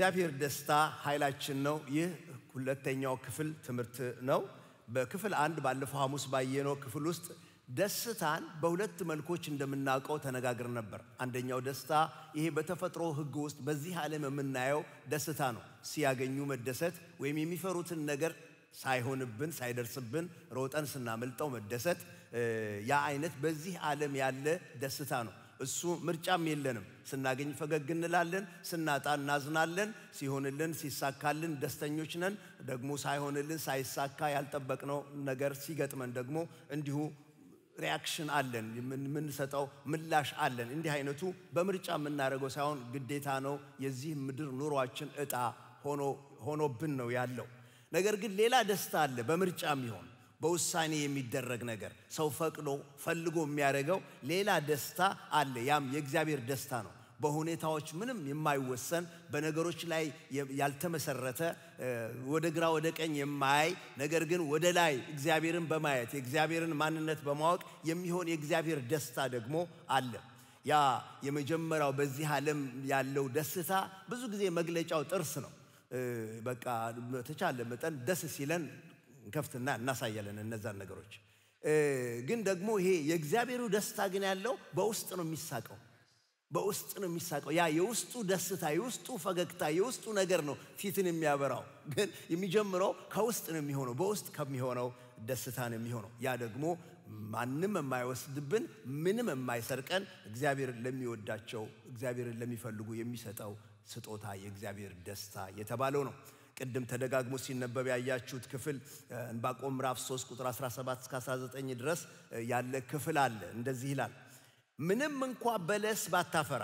የእግዚአብሔር ደስታ ኃይላችን ነው። ይህ ሁለተኛው ክፍል ትምህርት ነው። በክፍል አንድ ባለፈው ሐሙስ ባየነው ክፍል ውስጥ ደስታን በሁለት መልኮች እንደምናውቀው ተነጋግር ነበር። አንደኛው ደስታ ይሄ በተፈጥሮ ሕግ ውስጥ በዚህ ዓለም የምናየው ደስታ ነው። ሲያገኙ መደሰት ወይም የሚፈሩትን ነገር ሳይሆንብን ሳይደርስብን ሮጠን ስናመልጠው መደሰት፣ ያ አይነት በዚህ ዓለም ያለ ደስታ ነው። እሱ ምርጫም የለንም። ስናገኝ ፈገግ እንላለን፣ ስናጣ እናዝናለን። ሲሆንልን ሲሳካልን ደስተኞች ነን። ደግሞ ሳይሆንልን ሳይሳካ ያልጠበቅነው ነገር ሲገጥመን ደግሞ እንዲሁ ሪያክሽን አለን፣ የምንሰጠው ምላሽ አለን። እንዲህ አይነቱ በምርጫ የምናደርገው ሳይሆን ግዴታ ነው። የዚህ ምድር ኑሯችን እጣ ሆኖብን ነው ያለው። ነገር ግን ሌላ ደስታ አለ በምርጫ ይሆን በውሳኔ የሚደረግ ነገር ሰው ፈቅዶ ፈልጎ የሚያደርገው ሌላ ደስታ አለ። ያም የእግዚአብሔር ደስታ ነው። በሁኔታዎች ምንም የማይወሰን በነገሮች ላይ ያልተመሰረተ ወደ ግራ ወደ ቀኝ የማያይ ነገር ግን ወደ ላይ እግዚአብሔርን በማየት የእግዚአብሔርን ማንነት በማወቅ የሚሆን የእግዚአብሔር ደስታ ደግሞ አለ። ያ የመጀመሪያው በዚህ ዓለም ያለው ደስታ ብዙ ጊዜ መግለጫው ጥርስ ነው። በቃ በተቻለ መጠን ደስ ሲለን እንከፍትና እናሳያለን እነዛን ነገሮች። ግን ደግሞ ይሄ የእግዚአብሔሩ ደስታ ግን ያለው በውስጥ ነው የሚሳቀው በውስጥ ነው የሚሳቀው። ያ የውስጡ ደስታ፣ የውስጡ ፈገግታ፣ የውስጡ ነገር ነው ፊትን የሚያበራው። ግን የሚጀምረው ከውስጥ ነው የሚሆነው፣ በውስጥ ከሚሆነው ደስታ ነው የሚሆነው። ያ ደግሞ ማንም የማይወስድብን፣ ምንም የማይሰርቀን፣ እግዚአብሔር ለሚወዳቸው፣ እግዚአብሔርን ለሚፈልጉ የሚሰጠው ስጦታ የእግዚአብሔር ደስታ የተባለው ነው። ቅድም ተደጋግሞ ሲነበብ ያያችሁት ክፍል ዕንባቆም ምዕራፍ 3 ቁጥር 17 እስከ 19 ድረስ ያለ ክፍል አለ። እንደዚህ ይላል፣ ምንም እንኳ በለስ ባታፈራ፣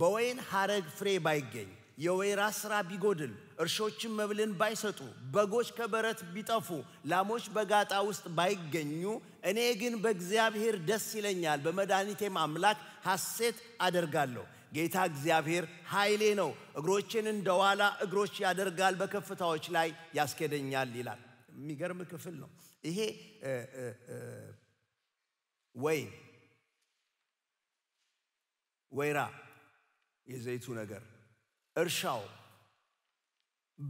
በወይን ሐረግ ፍሬ ባይገኝ፣ የወይራ ስራ ቢጎድል፣ እርሾችም መብልን ባይሰጡ፣ በጎች ከበረት ቢጠፉ፣ ላሞች በጋጣ ውስጥ ባይገኙ፣ እኔ ግን በእግዚአብሔር ደስ ይለኛል፣ በመድኃኒቴም አምላክ ሐሴት አደርጋለሁ ጌታ እግዚአብሔር ኃይሌ ነው፣ እግሮቼን እንደዋላ እግሮች ያደርጋል፣ በከፍታዎች ላይ ያስኬደኛል ይላል። የሚገርም ክፍል ነው ይሄ። ወይን ወይራ የዘይቱ ነገር እርሻው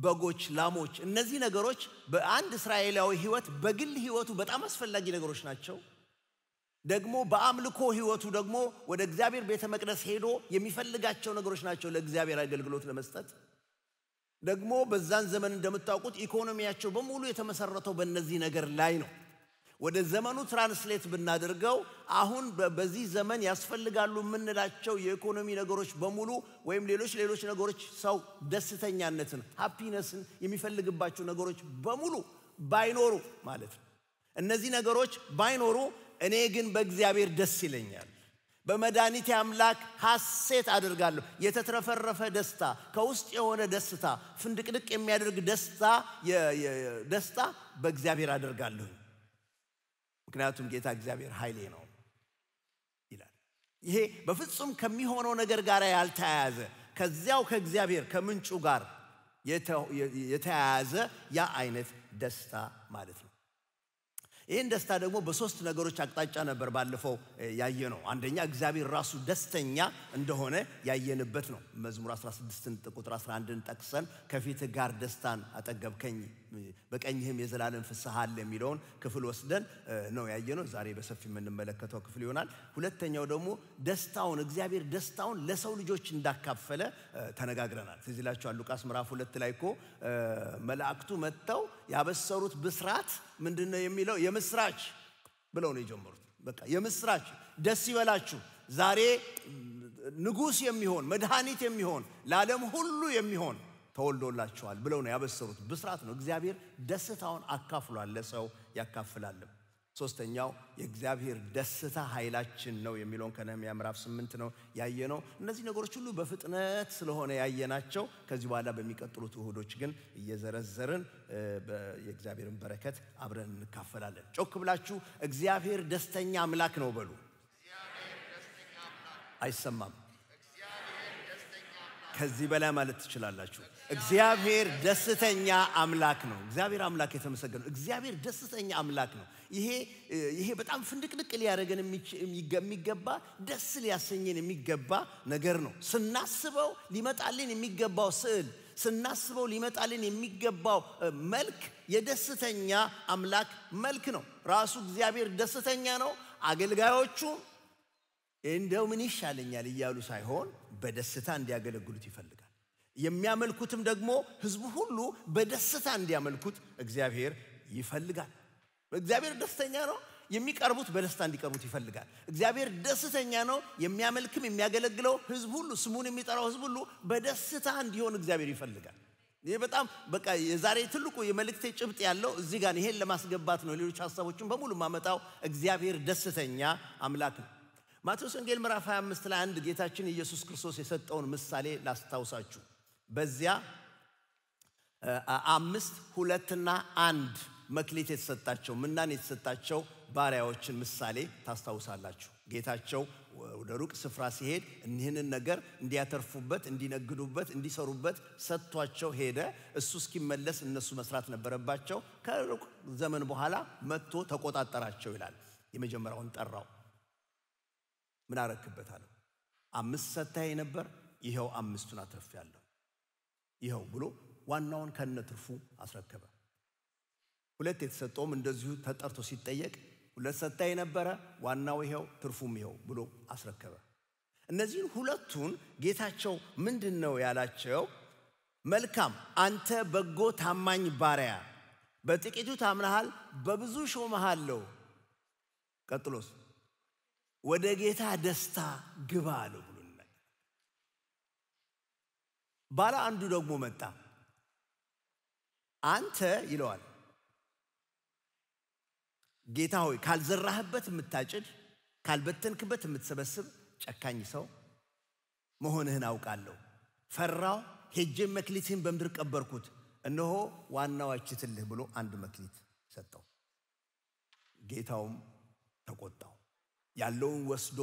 በጎች፣ ላሞች፣ እነዚህ ነገሮች በአንድ እስራኤላዊ ህይወት በግል ህይወቱ በጣም አስፈላጊ ነገሮች ናቸው። ደግሞ በአምልኮ ህይወቱ ደግሞ ወደ እግዚአብሔር ቤተ መቅደስ ሄዶ የሚፈልጋቸው ነገሮች ናቸው ለእግዚአብሔር አገልግሎት ለመስጠት። ደግሞ በዛን ዘመን እንደምታውቁት ኢኮኖሚያቸው በሙሉ የተመሰረተው በእነዚህ ነገር ላይ ነው። ወደ ዘመኑ ትራንስሌት ብናደርገው አሁን በዚህ ዘመን ያስፈልጋሉ የምንላቸው የኢኮኖሚ ነገሮች በሙሉ ወይም ሌሎች ሌሎች ነገሮች ሰው ደስተኛነትን፣ ሃፒነስን የሚፈልግባቸው ነገሮች በሙሉ ባይኖሩ ማለት ነው። እነዚህ ነገሮች ባይኖሩ እኔ ግን በእግዚአብሔር ደስ ይለኛል። በመድኃኒቴ አምላክ ሐሴት አድርጋለሁ። የተትረፈረፈ ደስታ፣ ከውስጥ የሆነ ደስታ፣ ፍንድቅድቅ የሚያደርግ ደስታ ደስታ በእግዚአብሔር አደርጋለሁ። ምክንያቱም ጌታ እግዚአብሔር ኃይሌ ነው ይላል። ይሄ በፍጹም ከሚሆነው ነገር ጋር ያልተያያዘ ከዚያው ከእግዚአብሔር ከምንጩ ጋር የተያያዘ ያ አይነት ደስታ ማለት ነው። ይህን ደስታ ደግሞ በሶስት ነገሮች አቅጣጫ ነበር ባለፈው ያየ ነው። አንደኛ እግዚአብሔር ራሱ ደስተኛ እንደሆነ ያየንበት ነው። መዝሙር 16 ቁጥር 11ን ጠቅሰን ከፊት ጋር ደስታን አጠገብከኝ በቀኝህም የዘላለም ፍስሐ አለ የሚለውን ክፍል ወስደን ነው ያየነው። ዛሬ በሰፊ የምንመለከተው ክፍል ይሆናል። ሁለተኛው ደግሞ ደስታውን እግዚአብሔር ደስታውን ለሰው ልጆች እንዳካፈለ ተነጋግረናል። ትዝ ይላችኋል ሉቃስ ምዕራፍ ሁለት ላይ እኮ መላእክቱ መጥተው ያበሰሩት ብስራት ምንድን ነው የሚለው የምስራች ብለው ነው የጀመሩት። በቃ የምስራች ደስ ይበላችሁ ዛሬ ንጉሥ የሚሆን መድኃኒት የሚሆን ለዓለም ሁሉ የሚሆን ተወልዶላቸዋል ብለው ነው ያበሰሩት። ብስራት ነው። እግዚአብሔር ደስታውን አካፍሏል፣ ለሰው ያካፍላልም። ሶስተኛው የእግዚአብሔር ደስታ ኃይላችን ነው የሚለውን ከነህምያ ምዕራፍ ስምንት ነው ያየነው። እነዚህ ነገሮች ሁሉ በፍጥነት ስለሆነ ያየናቸው፣ ከዚህ በኋላ በሚቀጥሉት ውህዶች ግን እየዘረዘርን የእግዚአብሔርን በረከት አብረን እንካፈላለን። ጮክ ብላችሁ እግዚአብሔር ደስተኛ አምላክ ነው በሉ። አይሰማም። ከዚህ በላይ ማለት ትችላላችሁ። እግዚአብሔር ደስተኛ አምላክ ነው። እግዚአብሔር አምላክ ነው። እግዚአብሔር ደስተኛ አምላክ ነው። ይሄ ይሄ በጣም ፍንድቅድቅ ሊያደርገን የሚገባ ደስ ሊያሰኘን የሚገባ ነገር ነው። ስናስበው ሊመጣልን የሚገባው ስዕል፣ ስናስበው ሊመጣልን የሚገባው መልክ የደስተኛ አምላክ መልክ ነው። ራሱ እግዚአብሔር ደስተኛ ነው። አገልጋዮቹ እንደው ምን ይሻለኛል እያሉ ሳይሆን በደስታ እንዲያገለግሉት ይፈልጋል። የሚያመልኩትም ደግሞ ህዝቡ ሁሉ በደስታ እንዲያመልኩት እግዚአብሔር ይፈልጋል። እግዚአብሔር ደስተኛ ነው። የሚቀርቡት በደስታ እንዲቀርቡት ይፈልጋል። እግዚአብሔር ደስተኛ ነው። የሚያመልክም የሚያገለግለው ህዝብ ሁሉ ስሙን የሚጠራው ህዝብ ሁሉ በደስታ እንዲሆን እግዚአብሔር ይፈልጋል። ይህ በጣም በቃ የዛሬ ትልቁ የመልእክቴ ጭብጥ ያለው እዚህ ጋር ይሄን ለማስገባት ነው። ሌሎች ሀሳቦችን በሙሉ ማመጣው እግዚአብሔር ደስተኛ አምላክ ነው። ማቴዎስ ወንጌል ምዕራፍ 25 ላይ አንድ ጌታችን ኢየሱስ ክርስቶስ የሰጠውን ምሳሌ ላስታውሳችሁ። በዚያ አምስት ሁለትና አንድ መክሊት የተሰጣቸው ምናን የተሰጣቸው ባሪያዎችን ምሳሌ ታስታውሳላችሁ። ጌታቸው ወደ ሩቅ ስፍራ ሲሄድ እኒህንን ነገር እንዲያተርፉበት፣ እንዲነግዱበት፣ እንዲሰሩበት ሰጥቷቸው ሄደ። እሱ እስኪመለስ እነሱ መስራት ነበረባቸው። ከሩቅ ዘመን በኋላ መጥቶ ተቆጣጠራቸው ይላል። የመጀመሪያውን ጠራው። ምን አረክበት አለው። አምስት ሰታይ ነበር፣ ይኸው አምስቱን አትርፌያለሁ ይኸው ብሎ ዋናውን ከነ ትርፉ አስረከበ። ሁለት የተሰጠውም እንደዚሁ ተጠርቶ ሲጠየቅ ሁለት ሰታ የነበረ ዋናው ይኸው ትርፉም ይኸው ብሎ አስረከበ። እነዚህን ሁለቱን ጌታቸው ምንድን ነው ያላቸው? መልካም አንተ በጎ ታማኝ ባሪያ፣ በጥቂቱ ታምናሃል፣ በብዙ ሾመሃለሁ። ቀጥሎስ ወደ ጌታ ደስታ ግባ አለው። ባለ አንዱ ደግሞ መጣ። አንተ ይለዋል ጌታ ሆይ ካልዘራህበት የምታጭድ ካልበተንክበት የምትሰበስብ ጨካኝ ሰው መሆንህን አውቃለሁ። ፈራው፣ ሄጄም መክሊትህን በምድር ቀበርኩት፣ እነሆ ዋናው አይችትልህ ብሎ አንድ መክሊት ሰጠው። ጌታውም ተቆጣው፣ ያለውን ወስዶ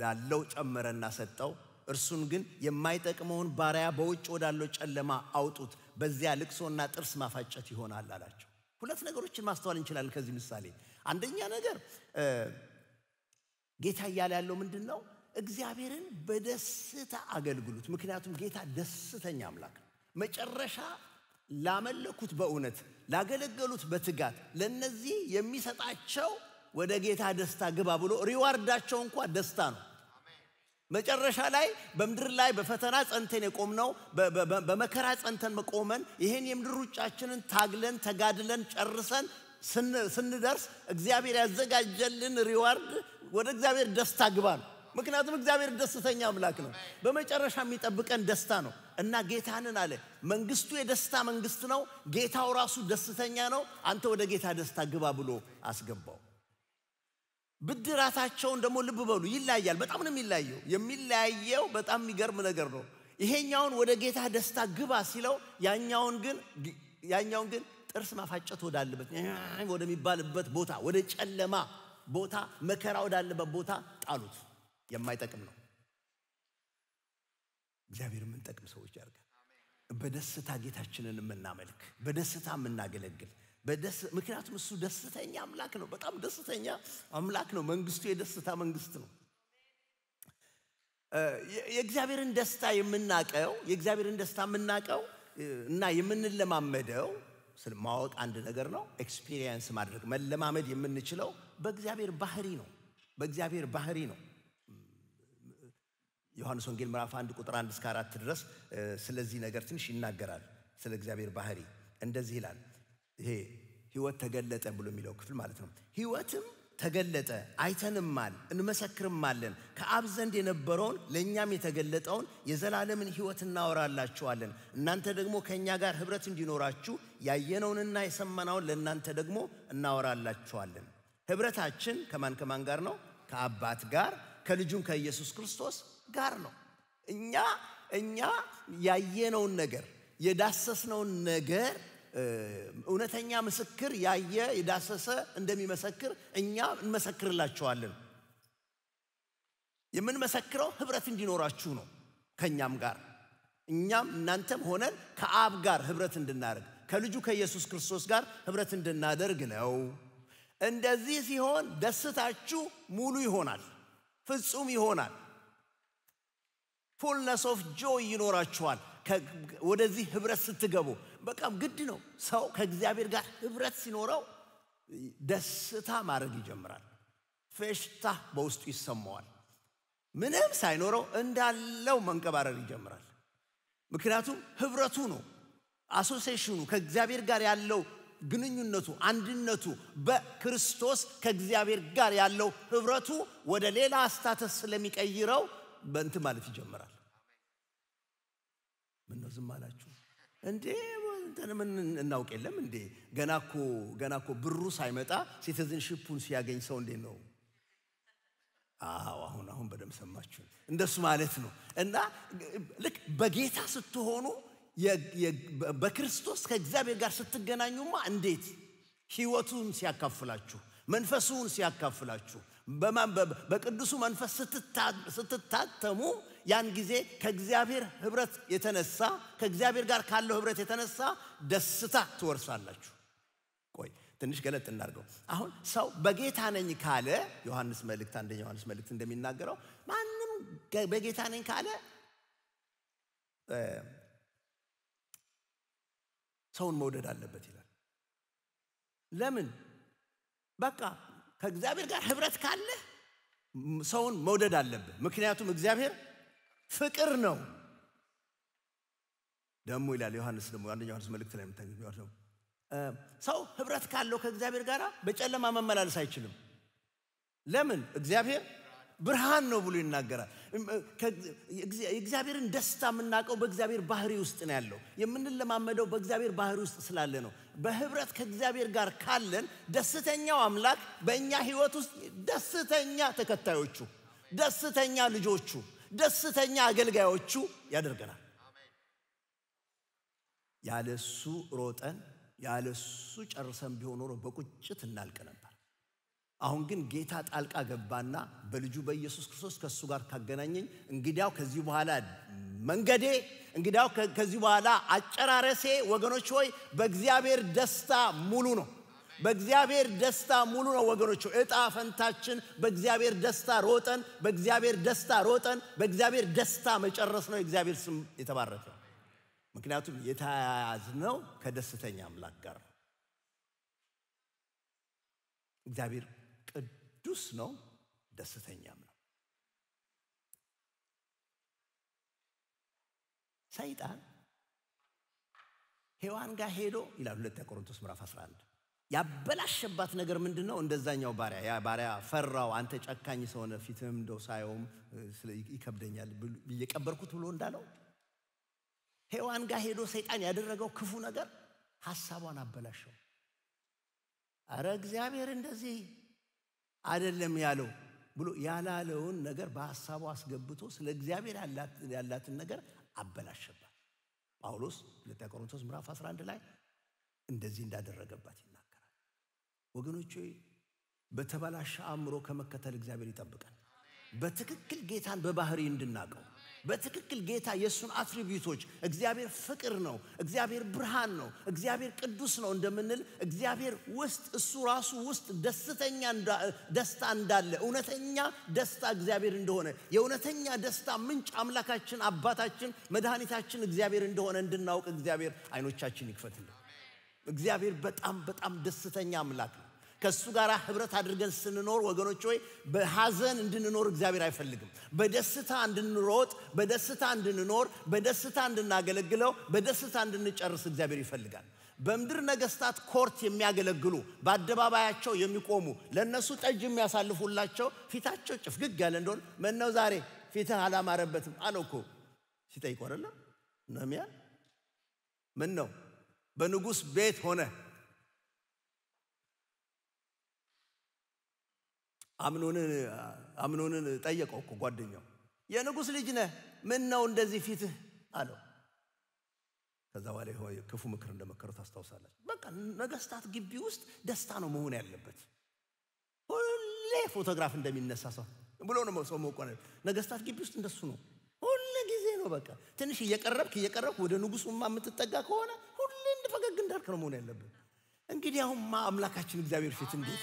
ላለው ጨመረና ሰጠው። እርሱን ግን የማይጠቅመውን ባሪያ በውጭ ወዳለው ጨለማ አውጡት፣ በዚያ ልቅሶና ጥርስ ማፋጨት ይሆናል አላቸው። ሁለት ነገሮችን ማስተዋል እንችላለን ከዚህ ምሳሌ። አንደኛ ነገር ጌታ እያለ ያለው ምንድን ነው? እግዚአብሔርን በደስታ አገልግሉት። ምክንያቱም ጌታ ደስተኛ አምላክ ነው። መጨረሻ ላመለኩት በእውነት ላገለገሉት በትጋት ለነዚህ የሚሰጣቸው ወደ ጌታ ደስታ ግባ ብሎ ሪዋርዳቸው እንኳ ደስታ ነው። መጨረሻ ላይ በምድር ላይ በፈተና ጸንተን የቆምነው በመከራ ጸንተን መቆመን ይህን የምድር ሩጫችንን ታግለን ተጋድለን ጨርሰን ስንደርስ እግዚአብሔር ያዘጋጀልን ሪዋርድ ወደ እግዚአብሔር ደስታ ግባ ነው። ምክንያቱም እግዚአብሔር ደስተኛ አምላክ ነው። በመጨረሻ የሚጠብቀን ደስታ ነው እና ጌታንን አለ መንግስቱ የደስታ መንግስት ነው። ጌታው ራሱ ደስተኛ ነው። አንተ ወደ ጌታ ደስታ ግባ ብሎ አስገባው። ብድራታቸውን ደግሞ ልብ በሉ ይለያያል። በጣም ነው የሚለያየው። የሚለያየው በጣም የሚገርም ነገር ነው። ይሄኛውን ወደ ጌታ ደስታ ግባ ሲለው ያኛውን ግን ያኛውን ግን ጥርስ ማፋጨት ወዳለበት ወደሚባልበት ቦታ ወደ ጨለማ ቦታ መከራ ወዳለበት ቦታ ጣሉት። የማይጠቅም ነው። እግዚአብሔር የምንጠቅም ሰዎች ያርጋል። በደስታ ጌታችንን የምናመልክ በደስታ የምናገለግል ምክንያቱም እሱ ደስተኛ አምላክ ነው። በጣም ደስተኛ አምላክ ነው። መንግስቱ የደስታ መንግስት ነው። የእግዚአብሔርን ደስታ የምናቀው የእግዚአብሔርን ደስታ የምናቀው እና የምንለማመደው ማወቅ አንድ ነገር ነው። ኤክስፒሪየንስ ማድረግ መለማመድ የምንችለው በእግዚአብሔር ባህሪ ነው። በእግዚአብሔር ባህሪ ነው። ዮሐንስ ወንጌል ምዕራፍ አንድ ቁጥር አንድ እስከ 4 ድረስ ስለዚህ ነገር ትንሽ ይናገራል። ስለ እግዚአብሔር ባህሪ እንደዚህ ይላል ይሄ ህይወት ተገለጠ ብሎ የሚለው ክፍል ማለት ነው። ህይወትም ተገለጠ አይተንማል፣ እንመሰክርማለን። ከአብ ዘንድ የነበረውን ለእኛም የተገለጠውን የዘላለምን ህይወት እናወራላችኋለን። እናንተ ደግሞ ከእኛ ጋር ህብረት እንዲኖራችሁ ያየነውንና የሰማነውን ለእናንተ ደግሞ እናወራላችኋለን። ህብረታችን ከማን ከማን ጋር ነው? ከአባት ጋር ከልጁም ከኢየሱስ ክርስቶስ ጋር ነው። እኛ እኛ ያየነውን ነገር የዳሰስነውን ነገር እውነተኛ ምስክር ያየ የዳሰሰ እንደሚመሰክር እኛ እንመሰክርላችኋለን። የምንመሰክረው ህብረት እንዲኖራችሁ ነው ከእኛም ጋር እኛም እናንተም ሆነን ከአብ ጋር ህብረት እንድናደርግ ከልጁ ከኢየሱስ ክርስቶስ ጋር ህብረት እንድናደርግ ነው። እንደዚህ ሲሆን ደስታችሁ ሙሉ ይሆናል፣ ፍጹም ይሆናል። ፉልነስ ኦፍ ጆይ ይኖራችኋል። ወደዚህ ህብረት ስትገቡ በቃም ግድ ነው። ሰው ከእግዚአብሔር ጋር ህብረት ሲኖረው ደስታ ማድረግ ይጀምራል። ፌሽታ በውስጡ ይሰማዋል። ምንም ሳይኖረው እንዳለው መንቀባረር ይጀምራል። ምክንያቱም ህብረቱ ነው፣ አሶሴሽኑ ከእግዚአብሔር ጋር ያለው ግንኙነቱ፣ አንድነቱ በክርስቶስ ከእግዚአብሔር ጋር ያለው ህብረቱ ወደ ሌላ አስታተስ ስለሚቀይረው በእንት ማለት ይጀምራል። ምን ነው ዝም አላችሁ እንዴ? ምን እናውቅ የለም እንዴ? ገና እኮ ገና እኮ ብሩ ሳይመጣ ሲቲዝንሺፑን ሲያገኝ ሰው እንዴት ነው አዎ አሁን አሁን በደንብ ሰማችሁ። እንደሱ ማለት ነው። እና ልክ በጌታ ስትሆኑ በክርስቶስ ከእግዚአብሔር ጋር ስትገናኙማ እንዴት ህይወቱን ሲያካፍላችሁ፣ መንፈሱን ሲያካፍላችሁ፣ በቅዱሱ መንፈስ ስትታተሙ ያን ጊዜ ከእግዚአብሔር ህብረት የተነሳ ከእግዚአብሔር ጋር ካለው ህብረት የተነሳ ደስታ ትወርሳላችሁ። ቆይ ትንሽ ገለጥ እናድርገው። አሁን ሰው በጌታ ነኝ ካለ ዮሐንስ መልእክት አንደኛ ዮሐንስ መልእክት እንደሚናገረው ማንም በጌታ ነኝ ካለ ሰውን መውደድ አለበት ይላል። ለምን? በቃ ከእግዚአብሔር ጋር ህብረት ካለ ሰውን መውደድ አለብህ። ምክንያቱም እግዚአብሔር ፍቅር ነው። ደግሞ ይላል ዮሐንስ ደግሞ አንደኛ ዮሐንስ መልእክት ላይ የምታገኘው ሰው ህብረት ካለው ከእግዚአብሔር ጋር በጨለማ መመላለስ አይችልም። ለምን? እግዚአብሔር ብርሃን ነው ብሎ ይናገራል። የእግዚአብሔርን ደስታ የምናውቀው በእግዚአብሔር ባህሪ ውስጥ ነው ያለው። የምንለማመደው በእግዚአብሔር ባህሪ ውስጥ ስላለ ነው። በህብረት ከእግዚአብሔር ጋር ካለን ደስተኛው አምላክ በእኛ ህይወት ውስጥ ደስተኛ ተከታዮቹ፣ ደስተኛ ልጆቹ፣ ደስተኛ አገልጋዮቹ ያደርገናል። ያለሱ ሮጠን ያለሱ ጨርሰን ቢሆን ኖሮ በቁጭት እናልቅ ነበር። አሁን ግን ጌታ ጣልቃ ገባና በልጁ በኢየሱስ ክርስቶስ ከእሱ ጋር ካገናኘኝ እንግዲያው ከዚህ በኋላ መንገዴ እንግዲያው ከዚህ በኋላ አጨራረሴ ወገኖች ሆይ በእግዚአብሔር ደስታ ሙሉ ነው። በእግዚአብሔር ደስታ ሙሉ ነው ወገኖች። እጣ ፈንታችን በእግዚአብሔር ደስታ ሮጠን በእግዚአብሔር ደስታ ሮጠን በእግዚአብሔር ደስታ መጨረስ ነው። እግዚአብሔር ስም የተባረከ። ምክንያቱም ነው ከደስተኛ አምላክ ጋር እግዚአብሔር ቅዱስ ነው፣ ደስተኛም ነው። ሰይጣን ሔዋን ጋር ሄዶ ይላል ሁለተኛ ቆሮንቶስ ምራፍ 11 ያበላሸባት ነገር ምንድን ነው? እንደዛኛው ባሪያ ያ ባሪያ ፈራው። አንተ ጨካኝ ሰውነ ፊትም እንደው ሳየውም ይከብደኛል እየቀበርኩት ብሎ እንዳለው ሔዋን ጋር ሄዶ ሰይጣን ያደረገው ክፉ ነገር ሐሳቧን አበላሸው። አረ እግዚአብሔር እንደዚህ አይደለም ያለው ብሎ ያላለውን ነገር በሐሳቡ አስገብቶ ስለ እግዚአብሔር ያላትን ነገር አበላሸባት። ጳውሎስ ሁለተኛ ቆሮንቶስ ምዕራፍ 11 ላይ እንደዚህ እንዳደረገባት ይናገራል። ወገኖች በተበላሸ አእምሮ ከመከተል እግዚአብሔር ይጠብቀን። በትክክል ጌታን በባህሪ እንድናቀው በትክክል ጌታ የእሱን አትሪቢዩቶች እግዚአብሔር ፍቅር ነው፣ እግዚአብሔር ብርሃን ነው፣ እግዚአብሔር ቅዱስ ነው እንደምንል እግዚአብሔር ውስጥ እሱ ራሱ ውስጥ ደስተኛ ደስታ እንዳለ እውነተኛ ደስታ እግዚአብሔር እንደሆነ የእውነተኛ ደስታ ምንጭ አምላካችን፣ አባታችን፣ መድኃኒታችን እግዚአብሔር እንደሆነ እንድናውቅ እግዚአብሔር አይኖቻችን ይክፈትልን። እግዚአብሔር በጣም በጣም ደስተኛ አምላክ ነው። ከእሱ ጋር ህብረት አድርገን ስንኖር ወገኖች ሆይ በሐዘን እንድንኖር እግዚአብሔር አይፈልግም። በደስታ እንድንሮጥ፣ በደስታ እንድንኖር፣ በደስታ እንድናገለግለው፣ በደስታ እንድንጨርስ እግዚአብሔር ይፈልጋል። በምድር ነገስታት ኮርት የሚያገለግሉ በአደባባያቸው የሚቆሙ ለእነሱ ጠጅ የሚያሳልፉላቸው ፊታቸው ጭፍግግ ያለ እንደሆን መነው ዛሬ ፊትህ አላማረበትም አለው እኮ ሲጠይቁ አይደለም ምን ነው በንጉሥ ቤት ሆነ አምኖንን አምኖንን ጠየቀው እኮ ጓደኛው የንጉሥ ልጅ ነህ ምን ነው እንደዚህ ፊትህ አለው። ከዛ በኋላ ክፉ ምክር እንደመከረው ታስታውሳለች። በቃ ነገስታት ግቢ ውስጥ ደስታ ነው መሆን ያለበት። ሁሌ ፎቶግራፍ እንደሚነሳ ሰው ብሎ ነው ሰው መቆ ነገስታት ግቢ ውስጥ እንደሱ ነው። ሁል ጊዜ ነው በቃ ትንሽ እየቀረብክ እየቀረብክ ወደ ንጉሱማ የምትጠጋ ከሆነ ሁሌ ፈገግ እንዳልክ ነው መሆን ያለበት። እንግዲህ አሁንማ አምላካችን እግዚአብሔር ፊት እንዴት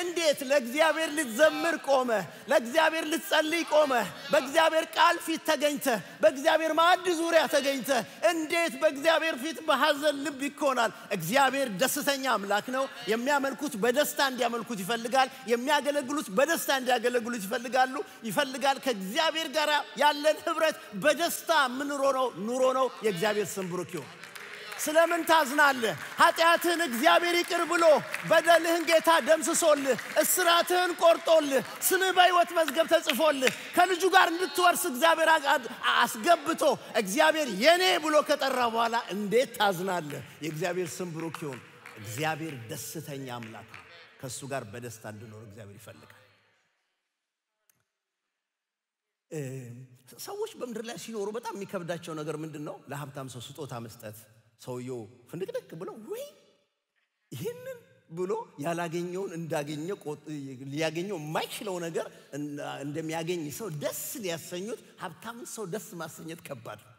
እንዴት ለእግዚአብሔር ልትዘምር ቆመ፣ ለእግዚአብሔር ልትጸልይ ቆመ፣ በእግዚአብሔር ቃል ፊት ተገኝተ፣ በእግዚአብሔር ማዕድ ዙሪያ ተገኝተ፣ እንዴት በእግዚአብሔር ፊት በሐዘን ልብ ይኮናል? እግዚአብሔር ደስተኛ አምላክ ነው። የሚያመልኩት በደስታ እንዲያመልኩት ይፈልጋል። የሚያገለግሉት በደስታ እንዲያገለግሉት ይፈልጋሉ ይፈልጋል። ከእግዚአብሔር ጋር ያለን ህብረት በደስታ የምንኖረው ኑሮ ነው። የእግዚአብሔር ስም ብሩክ ይሁን። ስለምን ታዝናለህ? ኃጢአትህን እግዚአብሔር ይቅር ብሎ በደልህን ጌታ ደምስሶልህ እስራትህን ቆርጦልህ ስምህ በሕይወት መዝገብ ተጽፎልህ ከልጁ ጋር እንድትወርስ እግዚአብሔር አስገብቶ እግዚአብሔር የኔ ብሎ ከጠራ በኋላ እንዴት ታዝናለህ? የእግዚአብሔር ስም ብሩክ ይሁን። እግዚአብሔር ደስተኛ አምላክ ነው። ከእሱ ጋር በደስታ እንድኖር እግዚአብሔር ይፈልጋል። ሰዎች በምድር ላይ ሲኖሩ በጣም የሚከብዳቸው ነገር ምንድን ነው? ለሀብታም ሰው ስጦታ መስጠት ሰውየው ፍንድቅድቅ ብሎ ወይ ይህንን ብሎ ያላገኘውን እንዳገኘ ሊያገኘው የማይችለው ነገር እንደሚያገኝ ሰው ደስ ሊያሰኙት ሀብታምን ሰው ደስ ማሰኘት ከባድ ነው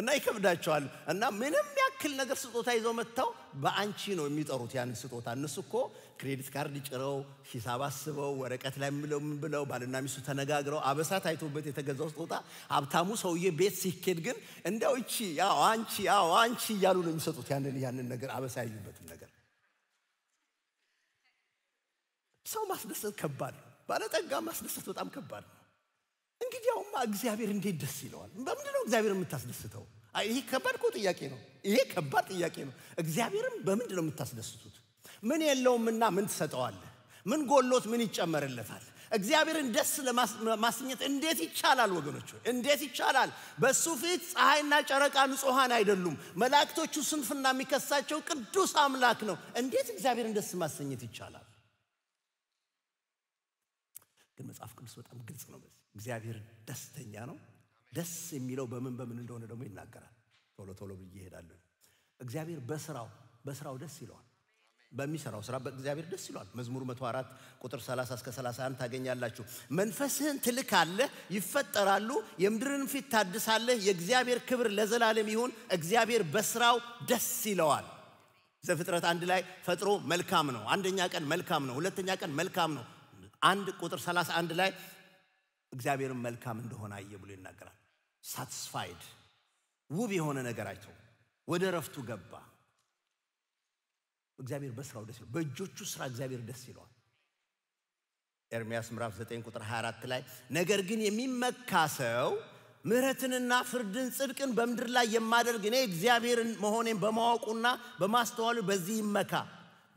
እና ይከብዳቸዋል። እና ምንም ያክል ነገር ስጦታ ይዘው መጥተው በአንቺ ነው የሚጠሩት ያን ስጦታ። እነሱ እኮ ክሬዲት ካርድ ጭረው ሂሳብ አስበው ወረቀት ላይ ምለው ምን ብለው ባልና ሚስቱ ተነጋግረው አበሳ ታይቶበት የተገዛው ስጦታ ሀብታሙ ሰውዬ ቤት ሲኬድ ግን እንደው እቺ ያው አንቺ ያው አንቺ እያሉ ነው የሚሰጡት ያንን ያንን ነገር አበሳ ያዩበትን ነገር። ሰው ማስደሰት ከባድ ነው። ባለጠጋ ማስደሰት በጣም ከባድ ነው። እንግዲያውማ እግዚአብሔር እንዴት ደስ ይለዋል? በምንድን ነው እግዚአብሔር የምታስደስተው? ይሄ ከባድ እኮ ጥያቄ ነው። ይሄ ከባድ ጥያቄ ነው። እግዚአብሔርም በምንድን ነው የምታስደስቱት? ምን የለውምና ምን ትሰጠዋል? ምን ጎሎት ምን ይጨመርለታል? እግዚአብሔርን ደስ ለማስኘት እንዴት ይቻላል? ወገኖች እንዴት ይቻላል? በሱ ፊት ፀሐይና ጨረቃ ንጹሐን አይደሉም። መላእክቶቹ ስንፍና የሚከሳቸው ቅዱስ አምላክ ነው። እንዴት እግዚአብሔርን ደስ ማሰኘት ይቻላል? ግን መጽሐፍ ቅዱስ በጣም ግልጽ ነው። እግዚአብሔር ደስተኛ ነው። ደስ የሚለው በምን በምን እንደሆነ ደግሞ ይናገራል። ቶሎ ቶሎ ብዬ እሄዳለሁ። እግዚአብሔር በስራው በስራው ደስ ይለዋል። በሚሰራው ስራ በእግዚአብሔር ደስ ይሏል። መዝሙር 104 ቁጥር 30 እስከ 31 ታገኛላችሁ። መንፈስህን ትልካለህ፣ ይፈጠራሉ፣ የምድርን ፊት ታድሳለህ። የእግዚአብሔር ክብር ለዘላለም ይሁን፣ እግዚአብሔር በስራው ደስ ይለዋል። ዘፍጥረት አንድ ላይ ፈጥሮ መልካም ነው። አንደኛ ቀን መልካም ነው፣ ሁለተኛ ቀን መልካም ነው። አንድ ቁጥር 31 ላይ እግዚአብሔርን መልካም እንደሆነ አየ ብሎ ይናገራል። ሳትስፋይድ ውብ የሆነ ነገር አይቶ ወደ እረፍቱ ገባ። እግዚአብሔር በስራው ደስ ይለዋል። በእጆቹ ስራ እግዚአብሔር ደስ ይለዋል። ኤርምያስ ምዕራፍ 9 ቁጥር 24 ላይ ነገር ግን የሚመካ ሰው ምሕረትንና ፍርድን ጽድቅን በምድር ላይ የማደርግ እኔ እግዚአብሔርን መሆኔን በማወቁና በማስተዋሉ በዚህ ይመካ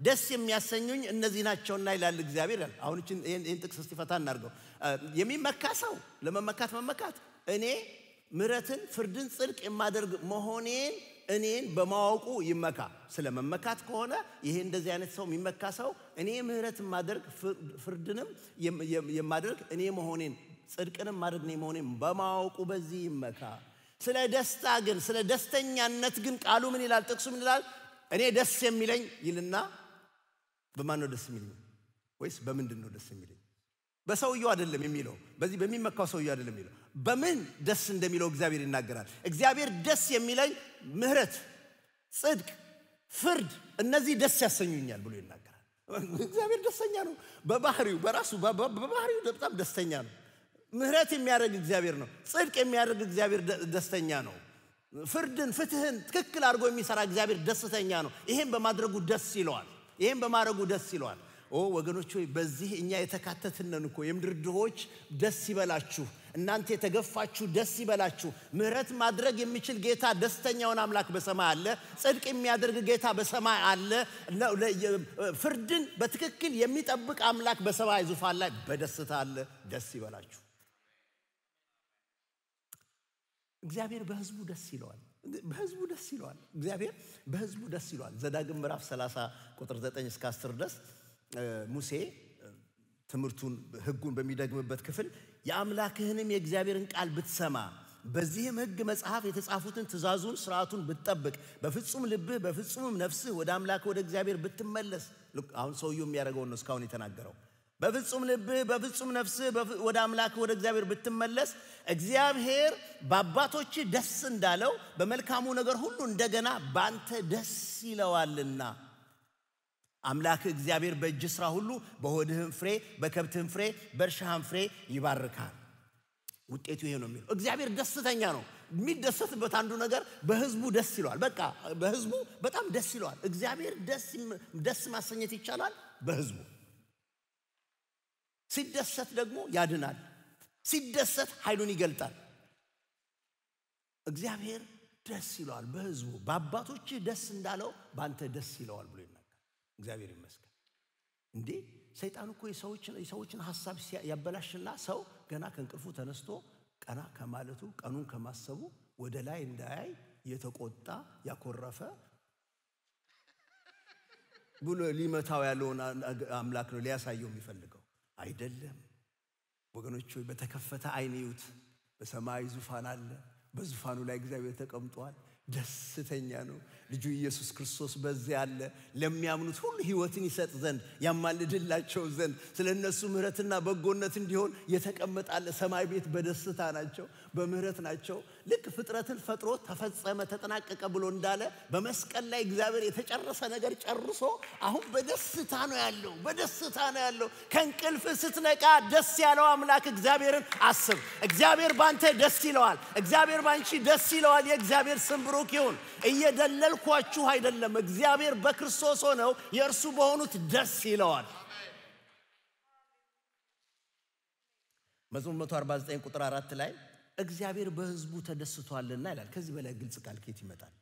ደስ የሚያሰኙኝ እነዚህ ናቸውና ይላል እግዚአብሔር። ያል አሁን ይህን ጥቅስ እስቲፈታ እናድርገው። የሚመካ ሰው ለመመካት መመካት እኔ ምሕረትን፣ ፍርድን፣ ጽድቅ የማደርግ መሆኔን እኔን በማወቁ ይመካ። ስለ መመካት ከሆነ ይሄ እንደዚህ አይነት ሰው የሚመካ ሰው እኔ ምሕረት የማደርግ ፍርድንም የማደርግ እኔ መሆኔን ጽድቅንም ማድረግ እኔ መሆኔን በማወቁ በዚህ ይመካ። ስለ ደስታ ግን ስለ ደስተኛነት ግን ቃሉ ምን ይላል? ጥቅሱ ምን ይላል? እኔ ደስ የሚለኝ ይልና በማን ነው ደስ የሚለኝ? ወይስ በምንድን ነው ደስ የሚለኝ? በሰውየው አይደለም የሚለው በዚህ በሚመካው ሰውየው አይደለም የሚለው በምን ደስ እንደሚለው እግዚአብሔር ይናገራል። እግዚአብሔር ደስ የሚለኝ ምህረት፣ ጽድቅ፣ ፍርድ እነዚህ ደስ ያሰኙኛል ብሎ ይናገራል። እግዚአብሔር ደስተኛ ነው በባህሪው በራሱ በባህሪው በጣም ደስተኛ ነው። ምህረት የሚያደርግ እግዚአብሔር ነው። ጽድቅ የሚያደርግ እግዚአብሔር ደስተኛ ነው። ፍርድን፣ ፍትህን ትክክል አድርጎ የሚሰራ እግዚአብሔር ደስተኛ ነው። ይሄን በማድረጉ ደስ ይለዋል። ይሄን በማድረጉ ደስ ይለዋል። ኦ ወገኖች ሆይ በዚህ እኛ የተካተትነን እኮ የምድር ድሆች ደስ ይበላችሁ፣ እናንተ የተገፋችሁ ደስ ይበላችሁ። ምህረት ማድረግ የሚችል ጌታ ደስተኛውን አምላክ በሰማይ አለ። ጽድቅ የሚያደርግ ጌታ በሰማይ አለ። ፍርድን በትክክል የሚጠብቅ አምላክ በሰማይ ዙፋን ላይ በደስታ አለ። ደስ ይበላችሁ። እግዚአብሔር በህዝቡ ደስ ይለዋል። በህዝቡ ደስ ይለዋል። እግዚአብሔር በህዝቡ ደስ ይለዋል። ዘዳግም ምዕራፍ 30 ቁጥር 9 እስከ 10 ድረስ ሙሴ ትምህርቱን ህጉን በሚደግምበት ክፍል የአምላክህንም የእግዚአብሔርን ቃል ብትሰማ በዚህም ህግ መጽሐፍ የተጻፉትን ትእዛዙን፣ ስርዓቱን ብትጠብቅ በፍጹም ልብህ በፍጹምም ነፍስህ ወደ አምላክ ወደ እግዚአብሔር ብትመለስ። አሁን ሰውየው የሚያደርገውን ነው እስካሁን የተናገረው። በፍጹም ልብህ በፍጹም ነፍስህ ወደ አምላክ ወደ እግዚአብሔር ብትመለስ እግዚአብሔር በአባቶች ደስ እንዳለው በመልካሙ ነገር ሁሉ እንደገና በአንተ ደስ ይለዋልና አምላክ እግዚአብሔር በእጅ ሥራ ሁሉ በሆድህም ፍሬ በከብትህም ፍሬ በእርሻህም ፍሬ ይባርካል። ውጤቱ ይሄ ነው የሚለው። እግዚአብሔር ደስተኛ ነው። የሚደሰትበት አንዱ ነገር በህዝቡ ደስ ይለዋል። በቃ በህዝቡ በጣም ደስ ይለዋል። እግዚአብሔር ደስ ማሰኘት ይቻላል በህዝቡ። ሲደሰት ደግሞ ያድናል። ሲደሰት ኃይሉን ይገልጣል። እግዚአብሔር ደስ ይለዋል በህዝቡ። በአባቶችህ ደስ እንዳለው በአንተ ደስ ይለዋል ብሎ እግዚአብሔር ይመስገን። እንዴ ሰይጣን እኮ የሰዎችን ሀሳብ ያበላሽና ሰው ገና ከእንቅልፉ ተነስቶ ቀና ከማለቱ ቀኑን ከማሰቡ ወደ ላይ እንዳያይ የተቆጣ ያኮረፈ ብሎ ሊመታው ያለውን አምላክ ነው ሊያሳየው የሚፈልገው አይደለም። ወገኖች ሆይ በተከፈተ ዓይን ይዩት። በሰማይ ዙፋን አለ። በዙፋኑ ላይ እግዚአብሔር ተቀምጧል። ደስተኛ ነው። ልጁ ኢየሱስ ክርስቶስ በዚያ ያለ ለሚያምኑት ሁሉ ህይወትን ይሰጥ ዘንድ ያማልድላቸው ዘንድ ስለ እነሱ ምሕረትና በጎነት እንዲሆን የተቀመጣለ ሰማይ ቤት በደስታ ናቸው፣ በምሕረት ናቸው። ልክ ፍጥረትን ፈጥሮ ተፈጸመ ተጠናቀቀ ብሎ እንዳለ በመስቀል ላይ እግዚአብሔር የተጨረሰ ነገር ጨርሶ አሁን በደስታ ነው ያለው። በደስታ ነው ያለው። ከእንቅልፍ ስትነቃ ደስ ያለው አምላክ እግዚአብሔርን አስብ። እግዚአብሔር ባንተ ደስ ይለዋል። እግዚአብሔር ባንቺ ደስ ይለዋል። የእግዚአብሔር ስም ብሩክ ይሁን። እየደለል በመልኳችሁ አይደለም። እግዚአብሔር በክርስቶስ ሆነው የእርሱ በሆኑት ደስ ይለዋል። መዝሙር 149 ቁጥር አራት ላይ እግዚአብሔር በህዝቡ ተደስቷልና ይላል። ከዚህ በላይ ግልጽ ቃል ከየት ይመጣል?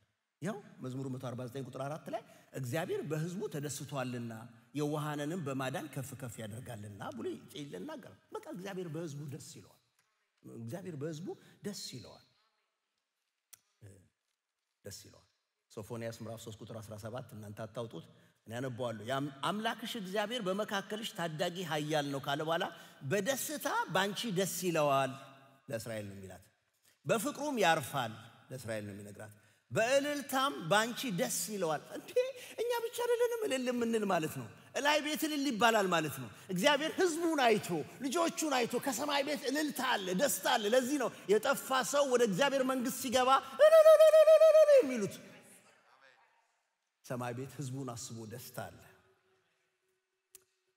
ያው መዝሙር 149 ቁጥር አራት ላይ እግዚአብሔር በህዝቡ ተደስቷልና የውሃንንም በማዳን ከፍ ከፍ ያደርጋልና ብሎ ይናገራል። በቃ እግዚአብሔር በህዝቡ ደስ ይለዋል። እግዚአብሔር በህዝቡ ደስ ይለዋል። ደስ ይለዋል። ሶፎንያስ ምዕራፍ 3 ቁጥር 17 እናንተ አታውጡት፣ እኔ አነበዋለሁ። አምላክሽ እግዚአብሔር በመካከልሽ ታዳጊ ኃያል ነው ካለ በኋላ በደስታ ባንቺ ደስ ይለዋል ለእስራኤል ነው የሚላት። በፍቅሩም ያርፋል ለእስራኤል ነው የሚነግራት። በእልልታም ባንቺ ደስ ይለዋል። እንዴ እኛ ብቻ አይደለንም እልል የምንል ማለት ነው። እላይ ቤት እልል ይባላል ማለት ነው። እግዚአብሔር ህዝቡን አይቶ ልጆቹን አይቶ ከሰማይ ቤት እልልታ አለ፣ ደስታ አለ። ለዚህ ነው የጠፋ ሰው ወደ እግዚአብሔር መንግስት ሲገባ የሚሉት ሰማይ ቤት ህዝቡን አስቦ ደስታ አለ።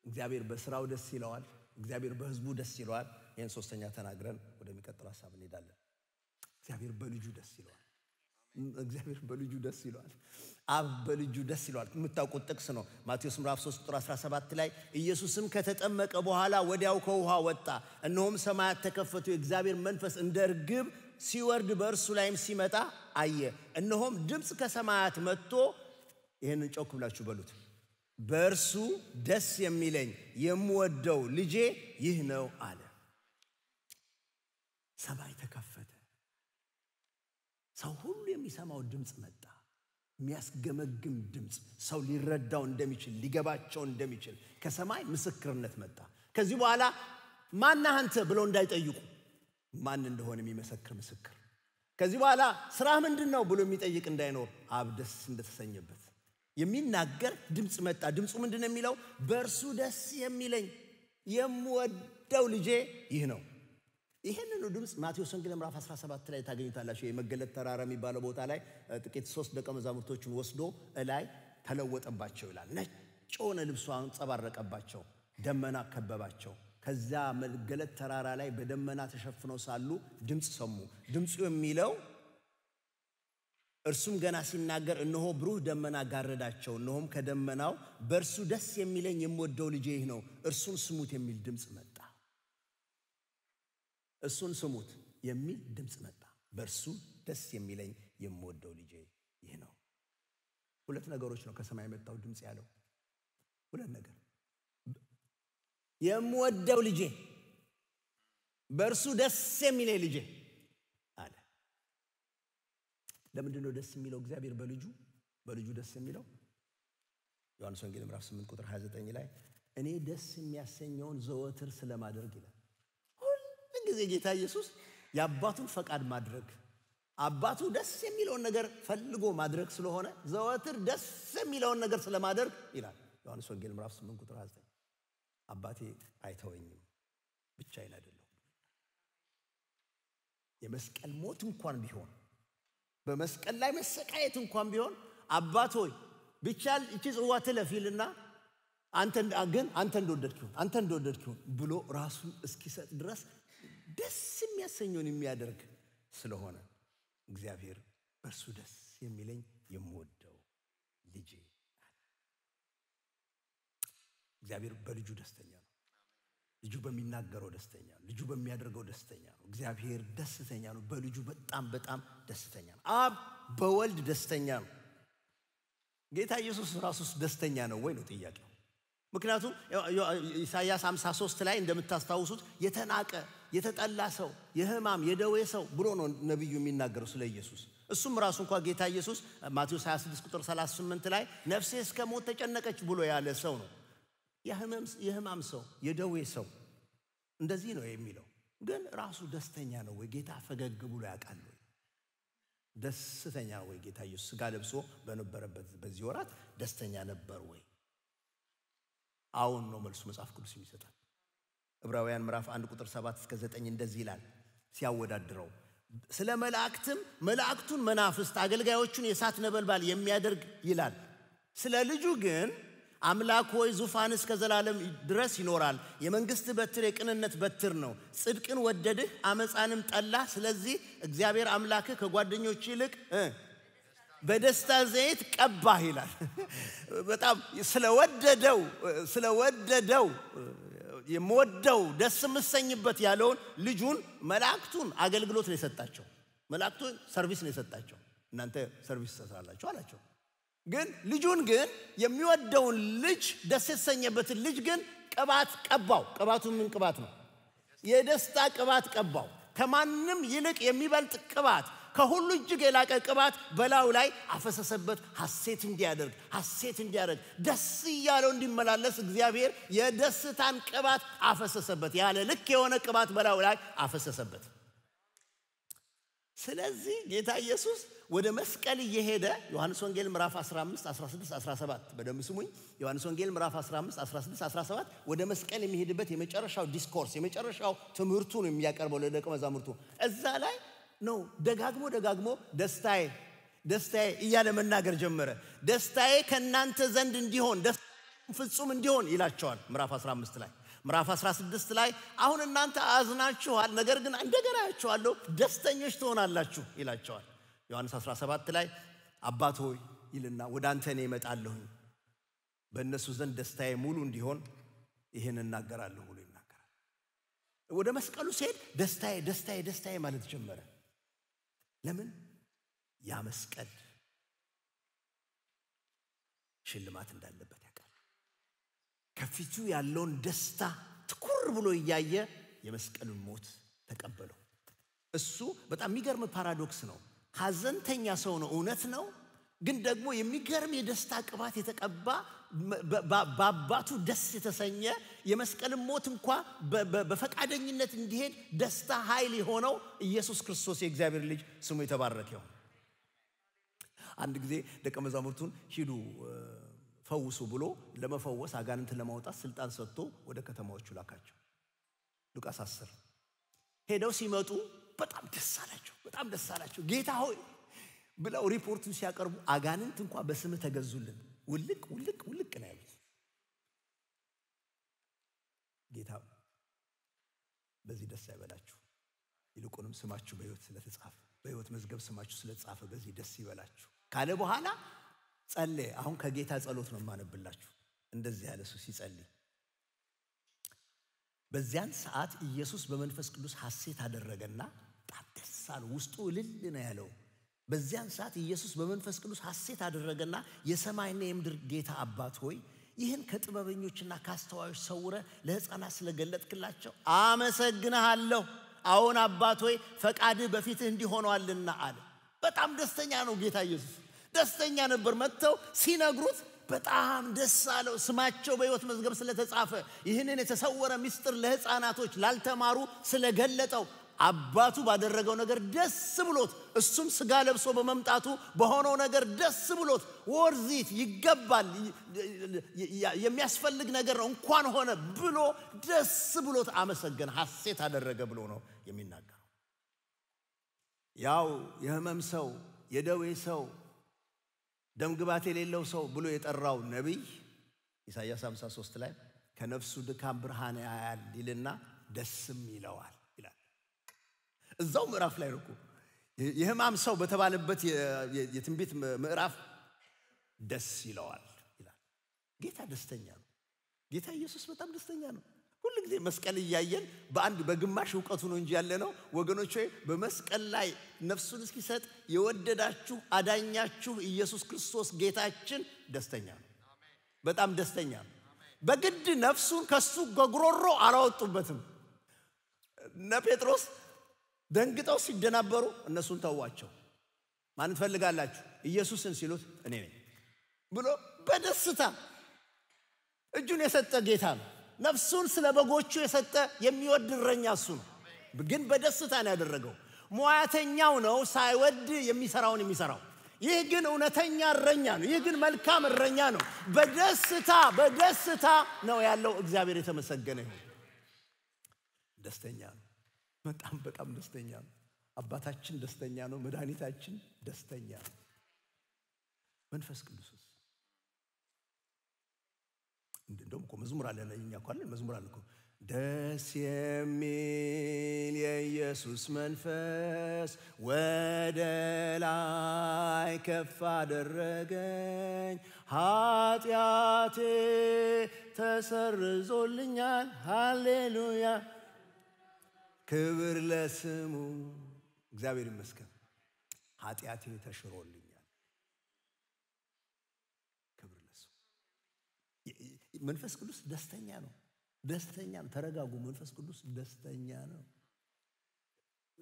እግዚአብሔር በስራው ደስ ይለዋል። እግዚአብሔር በህዝቡ ደስ ይለዋል። ይህን ሶስተኛ ተናግረን ወደሚቀጥለው ሀሳብ እንሄዳለን። እግዚአብሔር በልጁ ደስ ይለዋል። እግዚአብሔር በልጁ ደስ ይለዋል። አብ በልጁ ደስ ይለዋል። የምታውቁት ጥቅስ ነው። ማቴዎስ ምዕራፍ 3 ቁጥር 17 ላይ ኢየሱስም ከተጠመቀ በኋላ ወዲያው ከውሃ ወጣ፣ እነሆም ሰማያት ተከፈቱ፣ የእግዚአብሔር መንፈስ እንደ ርግብ ሲወርድ በእርሱ ላይም ሲመጣ አየ። እነሆም ድምፅ ከሰማያት መጥቶ ይህንን ጮክ ብላችሁ በሉት። በእርሱ ደስ የሚለኝ የምወደው ልጄ ይህ ነው አለ። ሰማይ ተከፈተ። ሰው ሁሉ የሚሰማው ድምፅ መጣ። የሚያስገመግም ድምፅ ሰው ሊረዳው እንደሚችል ሊገባቸው እንደሚችል ከሰማይ ምስክርነት መጣ። ከዚህ በኋላ ማነህ አንተ ብለው እንዳይጠይቁ ማን እንደሆነ የሚመሰክር ምስክር። ከዚህ በኋላ ስራ ምንድን ነው ብሎ የሚጠይቅ እንዳይኖር አብ ደስ እንደተሰኘበት የሚናገር ድምፅ መጣ። ድምፁ ምንድን ነው የሚለው? በእርሱ ደስ የሚለኝ የምወደው ልጄ ይህ ነው። ይህንኑ ድምፅ ማቴዎስ ወንጌል ምዕራፍ 17 ላይ ታገኙታላችሁ። የመገለጥ ተራራ የሚባለው ቦታ ላይ ጥቂት ሶስት ደቀ መዛሙርቶችን ወስዶ እላይ ተለወጠባቸው ይላል። ነጭ ሆነ ልብሱ አንጸባረቀባቸው፣ ደመና ከበባቸው። ከዛ መገለጥ ተራራ ላይ በደመና ተሸፍነው ሳሉ ድምፅ ሰሙ። ድምፁ የሚለው እርሱም ገና ሲናገር እነሆ ብሩህ ደመና ጋረዳቸው፣ እነሆም ከደመናው በእርሱ ደስ የሚለኝ የምወደው ልጄ ይህ ነው፣ እርሱን ስሙት የሚል ድምፅ መጣ። እሱን ስሙት የሚል ድምፅ መጣ። በእርሱ ደስ የሚለኝ የምወደው ልጄ ይህ ነው። ሁለት ነገሮች ነው ከሰማይ የመጣው ድምፅ ያለው። ሁለት ነገር የምወደው ልጄ፣ በእርሱ ደስ የሚለኝ ልጄ ለምንድን ነው ደስ የሚለው እግዚአብሔር በልጁ በልጁ ደስ የሚለው? ዮሐንስ ወንጌል ምዕራፍ 8 ቁጥር 29 ላይ እኔ ደስ የሚያሰኘውን ዘወትር ስለማድረግ ይላል። ሁል ጊዜ ጌታ ኢየሱስ የአባቱን ፈቃድ ማድረግ አባቱ ደስ የሚለውን ነገር ፈልጎ ማድረግ ስለሆነ ዘወትር ደስ የሚለውን ነገር ስለማደርግ ይላል ዮሐንስ ወንጌል ምዕራፍ 8 ቁጥር 9 አባቴ አይተወኝም ብቻ አይደለሁም የመስቀል ሞት እንኳን ቢሆን በመስቀል ላይ መሰቃየት እንኳን ቢሆን አባት ሆይ ቢቻል ይቺ ጽዋ ትለፍ ይልና ግን አንተ እንደወደድክ አንተ እንደወደድክ ብሎ ራሱን እስኪሰጥ ድረስ ደስ የሚያሰኘውን የሚያደርግ ስለሆነ እግዚአብሔር በእርሱ ደስ የሚለኝ የምወደው ልጄ እግዚአብሔር በልጁ ደስተኛ ነው። ልጁ በሚናገረው ደስተኛ ነው። ልጁ በሚያደርገው ደስተኛ ነው። እግዚአብሔር ደስተኛ ነው። በልጁ በጣም በጣም ደስተኛ ነው። አብ በወልድ ደስተኛ ነው። ጌታ ኢየሱስ ራሱስ ደስተኛ ነው ወይ ነው ጥያቄው። ምክንያቱም ኢሳያስ 53 ላይ እንደምታስታውሱት የተናቀ የተጠላ ሰው የህማም የደዌ ሰው ብሎ ነው ነቢዩ የሚናገረው ስለ ኢየሱስ። እሱም ራሱ እንኳ ጌታ ኢየሱስ ማቴዎስ 26 ቁጥር 38 ላይ ነፍሴ እስከ ሞት ተጨነቀች ብሎ ያለ ሰው ነው። የህማም ሰው የደዌ ሰው እንደዚህ ነው የሚለው። ግን ራሱ ደስተኛ ነው ወይ? ጌታ ፈገግ ብሎ ያውቃል ወይ? ደስተኛ ወይ? ጌታ ኢየሱስ ስጋ ለብሶ በነበረበት በዚህ ወራት ደስተኛ ነበር ወይ? አሁን ነው መልሱ። መጽሐፍ ቅዱስ የሚሰጣል። ዕብራውያን ምዕራፍ አንድ ቁጥር ሰባት እስከ ዘጠኝ እንደዚህ ይላል ሲያወዳድረው ስለ መላእክትም መላእክቱን መናፍስት አገልጋዮቹን የእሳት ነበልባል የሚያደርግ ይላል። ስለ ልጁ ግን አምላክ ሆይ ዙፋን እስከ ዘላለም ድረስ ይኖራል። የመንግስት በትር የቅንነት በትር ነው። ጽድቅን ወደድህ፣ አመፃንም ጠላህ። ስለዚህ እግዚአብሔር አምላክህ ከጓደኞች ይልቅ በደስታ ዘይት ቀባህ ይላል። በጣም ስለወደደው ስለወደደው የምወደው ደስ የምሰኝበት ያለውን ልጁን መላእክቱን አገልግሎት ነው የሰጣቸው። መላእክቱን ሰርቪስ ነው የሰጣቸው። እናንተ ሰርቪስ ትሰራላችሁ አላቸው። ግን ልጁን ግን የሚወደውን ልጅ ደስ የተሰኘበትን ልጅ ግን ቅባት ቀባው። ቅባቱ ምን ቅባት ነው? የደስታ ቅባት ቀባው። ከማንም ይልቅ የሚበልጥ ቅባት፣ ከሁሉ እጅግ የላቀ ቅባት በላዩ ላይ አፈሰሰበት። ሐሴት እንዲያደርግ ሐሴት እንዲያደርግ ደስ እያለው እንዲመላለስ እግዚአብሔር የደስታን ቅባት አፈሰሰበት። ያለ ልክ የሆነ ቅባት በላዩ ላይ አፈሰሰበት። ስለዚህ ጌታ ኢየሱስ ወደ መስቀል እየሄደ ዮሐንስ ወንጌል ምዕራፍ 15 16 17 በደም ስሙኝ። ዮሐንስ ወንጌል ምዕራፍ 15 16 17 ወደ መስቀል የሚሄድበት የመጨረሻው ዲስኮርስ የመጨረሻው ትምህርቱ ነው የሚያቀርበው ለደቀ መዛሙርቱ። እዛ ላይ ነው ደጋግሞ ደጋግሞ ደስታዬ ደስታዬ እያለ መናገር ጀመረ። ደስታዬ ከእናንተ ዘንድ እንዲሆን ደስ ፍጹም እንዲሆን ይላቸዋል ምዕራፍ 15 ላይ ምዕራፍ 16 ላይ አሁን እናንተ አዝናችኋል፣ ነገር ግን እንደገና ያችኋለሁ ደስተኞች ትሆናላችሁ ይላቸዋል። ዮሐንስ 17 ላይ አባት ሆይ ይልና ወደ አንተ እኔ እመጣለሁኝ በእነሱ ዘንድ ደስታዬ ሙሉ እንዲሆን ይህን እናገራለሁ ብሎ ይናገራል። ወደ መስቀሉ ሲሄድ ደስታዬ ደስታዬ ደስታዬ ማለት ጀመረ። ለምን ያ መስቀል ሽልማት እንዳለበት ያውቃል። ከፊቱ ያለውን ደስታ ትኩር ብሎ እያየ የመስቀሉን ሞት ተቀበለው። እሱ በጣም የሚገርም ፓራዶክስ ነው። ሀዘንተኛ ሰው ነው፣ እውነት ነው። ግን ደግሞ የሚገርም የደስታ ቅባት የተቀባ በአባቱ ደስ የተሰኘ የመስቀልን ሞት እንኳ በፈቃደኝነት እንዲሄድ ደስታ ኃይል የሆነው ኢየሱስ ክርስቶስ የእግዚአብሔር ልጅ ስሙ የተባረክ ይሁን። አንድ ጊዜ ደቀ መዛሙርቱን ሂዱ ፈውሱ ብሎ ለመፈወስ አጋንንትን ለማውጣት ስልጣን ሰጥቶ ወደ ከተማዎቹ ላካቸው። ሉቃስ አስር ሄደው ሲመጡ በጣም ደስ አላቸው። በጣም ደስ አላቸው። ጌታ ሆይ ብለው ሪፖርቱን ሲያቀርቡ አጋንንት እንኳ በስምህ ተገዙልን፣ ውልቅ ውልቅ ውልቅ ነው ያሉት። ጌታ በዚህ ደስ አይበላችሁ፣ ይልቁንም ስማችሁ በሕይወት ስለተጻፈ በሕይወት መዝገብ ስማችሁ ስለተጻፈ በዚህ ደስ ይበላችሁ ካለ በኋላ ጸለየ። አሁን ከጌታ ጸሎት ነው የማነብላችሁ። እንደዚህ ያለ እሱ ሲጸልይ በዚያን ሰዓት ኢየሱስ በመንፈስ ቅዱስ ሐሴት አደረገና አጣት ደስ አለው፣ ውስጡ እልል ነው ያለው። በዚያን ሰዓት ኢየሱስ በመንፈስ ቅዱስ ሐሴት አደረገና የሰማይና የምድር ጌታ አባት ሆይ ይህን ከጥበበኞችና ከአስተዋዮች ሰውረ ለሕፃናት ስለገለጥክላቸው አመሰግንሃለሁ። አሁን አባት ሆይ ፈቃድህ በፊትህ እንዲሆኗልና አለ። በጣም ደስተኛ ነው ጌታ ኢየሱስ። ደስተኛ ነበር። መጥተው ሲነግሩት በጣም ደስ አለው። ስማቸው በሕይወት መዝገብ ስለተጻፈ ይህንን የተሰወረ ምስጢር ለሕፃናቶች ላልተማሩ ስለገለጠው አባቱ ባደረገው ነገር ደስ ብሎት እሱም ስጋ ለብሶ በመምጣቱ በሆነው ነገር ደስ ብሎት ወርዚት ይገባል የሚያስፈልግ ነገር ነው እንኳን ሆነ ብሎ ደስ ብሎት አመሰገን ሐሴት አደረገ ብሎ ነው የሚናገረው። ያው የህመም ሰው የደዌ ሰው ደምግባት የሌለው ሰው ብሎ የጠራው ነቢይ ኢሳያስ 53 ላይ ከነፍሱ ድካም ብርሃን ያያል ይልና ደስም ይለዋል። እዛው ምዕራፍ ላይ ነው የህማም ሰው በተባለበት የትንቢት ምዕራፍ ደስ ይለዋል ይላል። ጌታ ደስተኛ ነው። ጌታ ኢየሱስ በጣም ደስተኛ ነው። ሁሉ ጊዜ መስቀል እያየን በአንድ በግማሽ እውቀቱ ነው እንጂ ያለ ነው። ወገኖች ወይ በመስቀል ላይ ነፍሱን እስኪሰጥ የወደዳችሁ አዳኛችሁ ኢየሱስ ክርስቶስ ጌታችን ደስተኛ ነው። በጣም ደስተኛ ነው። በግድ ነፍሱን ከሱ ጎሮሮ አላወጡበትም። እነ ጴጥሮስ ደንግጠው ሲደናበሩ እነሱን ተዋቸው። ማን ትፈልጋላችሁ? ኢየሱስን ሲሉት እኔ ነኝ ብሎ በደስታ እጁን የሰጠ ጌታ ነው። ነፍሱን ስለ በጎቹ የሰጠ የሚወድ እረኛ እሱ ነው። ግን በደስታ ነው ያደረገው። ሙያተኛው ነው፣ ሳይወድ የሚሰራውን የሚሰራው። ይህ ግን እውነተኛ እረኛ ነው። ይህ ግን መልካም እረኛ ነው። በደስታ በደስታ ነው ያለው። እግዚአብሔር የተመሰገነ ደስተኛ ነው። በጣም በጣም ደስተኛ ነው። አባታችን ደስተኛ ነው። መድኃኒታችን ደስተኛ ነው። መንፈስ ቅዱስስ እንደውም እኮ መዝሙር አለ እኛ እኮ መዝሙር አለ እኮ ደስ የሚል የኢየሱስ መንፈስ ወደ ላይ ከፍ አደረገኝ፣ ኃጢአቴ ተሰርዞልኛል። ሃሌሉያ ክብር ለስሙ እግዚአብሔር ይመስገን። ኃጢአቴ ተሽሮልኛል። ክብር ለስሙ። መንፈስ ቅዱስ ደስተኛ ነው። ደስተኛ ነው። ተረጋጉ። መንፈስ ቅዱስ ደስተኛ ነው።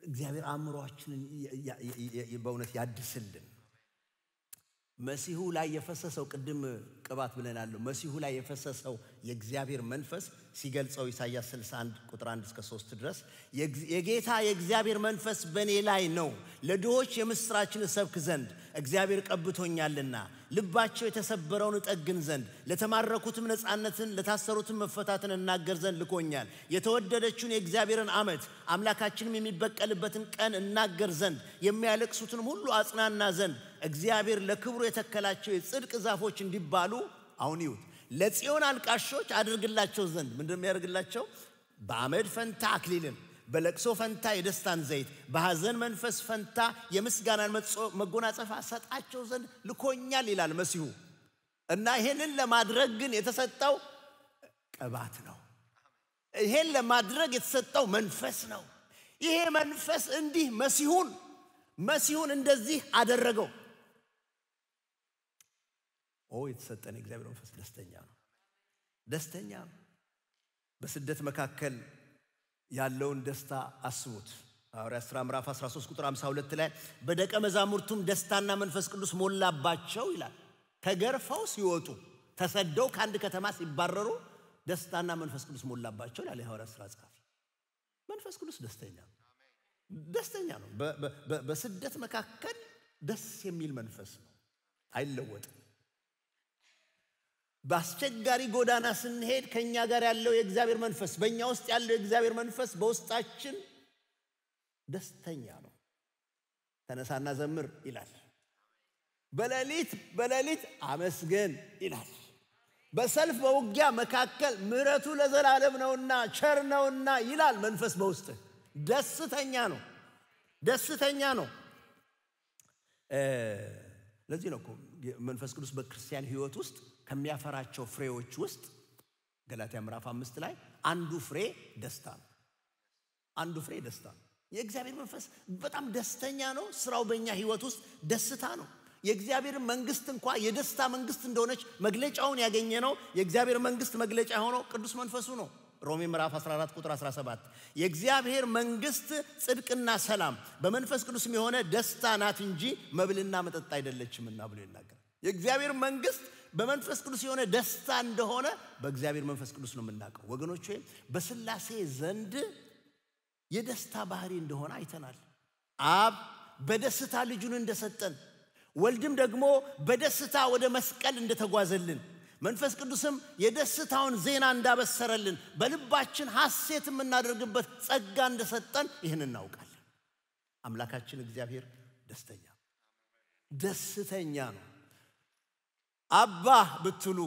እግዚአብሔር አእምሯችንን በእውነት ያድስልን። መሲሁ ላይ የፈሰሰው ቅድም ቅባት ብለናለሁ። መሲሁ ላይ የፈሰሰው የእግዚአብሔር መንፈስ ሲገልጸው ኢሳያስ 61 ቁጥር 1 እስከ 3 ድረስ የጌታ የእግዚአብሔር መንፈስ በእኔ ላይ ነው፣ ለድሆች የምስራችን እሰብክ ዘንድ እግዚአብሔር ቀብቶኛልና፣ ልባቸው የተሰበረውን እጠግን ዘንድ፣ ለተማረኩትም ነፃነትን፣ ለታሰሩትም መፈታትን እናገር ዘንድ ልኮኛል። የተወደደችውን የእግዚአብሔርን ዓመት አምላካችንም የሚበቀልበትን ቀን እናገር ዘንድ፣ የሚያለቅሱትንም ሁሉ አጽናና ዘንድ እግዚአብሔር ለክብሩ የተከላቸው የጽድቅ ዛፎች እንዲባሉ አሁን ይሁት ለጽዮን አልቃሾች አድርግላቸው ዘንድ ምንድን የሚያደርግላቸው በአመድ ፈንታ አክሊልን በለቅሶ ፈንታ የደስታን ዘይት በሐዘን መንፈስ ፈንታ የምስጋናን መጎናጸፋ ሰጣቸው ዘንድ ልኮኛል ይላል መሲሁ እና ይህንን ለማድረግ ግን የተሰጠው ቅባት ነው ይሄን ለማድረግ የተሰጠው መንፈስ ነው ይሄ መንፈስ እንዲህ መሲሁን መሲሁን እንደዚህ አደረገው ኦ የተሰጠን እግዚአብሔር መንፈስ ደስተኛ ነው። ደስተኛ ነው። በስደት መካከል ያለውን ደስታ አስቡት። ሐዋርያት ሥራ ምዕራፍ 13 ቁጥር 52 ላይ በደቀ መዛሙርቱም ደስታና መንፈስ ቅዱስ ሞላባቸው ይላል። ተገርፈው ሲወጡ ተሰደው ከአንድ ከተማ ሲባረሩ ደስታና መንፈስ ቅዱስ ሞላባቸው ይላል የሐዋርያት ሥራ ጸሐፊ። መንፈስ ቅዱስ ደስተኛ ነው። ደስተኛ ነው። በስደት መካከል ደስ የሚል መንፈስ ነው። አይለወጥም። በአስቸጋሪ ጎዳና ስንሄድ ከእኛ ጋር ያለው የእግዚአብሔር መንፈስ በእኛ ውስጥ ያለው የእግዚአብሔር መንፈስ በውስጣችን ደስተኛ ነው። ተነሳና ዘምር ይላል። በሌሊት በሌሊት አመስገን ይላል። በሰልፍ በውጊያ መካከል ምሕረቱ ለዘላለም ነውና ቸር ነውና ይላል። መንፈስ በውስጥ ደስተኛ ነው፣ ደስተኛ ነው። ለዚህ ነው መንፈስ ቅዱስ በክርስቲያን ሕይወት ውስጥ ከሚያፈራቸው ፍሬዎች ውስጥ ገላትያ ምዕራፍ አምስት ላይ አንዱ ፍሬ ደስታ ነው። አንዱ ፍሬ ደስታ ነው። የእግዚአብሔር መንፈስ በጣም ደስተኛ ነው። ስራው በእኛ ህይወት ውስጥ ደስታ ነው። የእግዚአብሔር መንግስት እንኳ የደስታ መንግስት እንደሆነች መግለጫውን ያገኘ ነው። የእግዚአብሔር መንግስት መግለጫ የሆነው ቅዱስ መንፈሱ ነው። ሮሜ ምዕራፍ 14 ቁጥር 17 የእግዚአብሔር መንግስት ጽድቅና ሰላም በመንፈስ ቅዱስም የሆነ ደስታ ናት እንጂ መብልና መጠጥ አይደለችምና ብሎ ይናገራል። የእግዚአብሔር መንግስት በመንፈስ ቅዱስ የሆነ ደስታ እንደሆነ በእግዚአብሔር መንፈስ ቅዱስ ነው የምናውቀው። ወገኖች ወይም በስላሴ ዘንድ የደስታ ባህሪ እንደሆነ አይተናል። አብ በደስታ ልጁን እንደሰጠን፣ ወልድም ደግሞ በደስታ ወደ መስቀል እንደተጓዘልን፣ መንፈስ ቅዱስም የደስታውን ዜና እንዳበሰረልን፣ በልባችን ሐሴት የምናደርግበት ጸጋ እንደሰጠን ይህን እናውቃለን። አምላካችን እግዚአብሔር ደስተኛ ደስተኛ ነው። አባ ብትሉ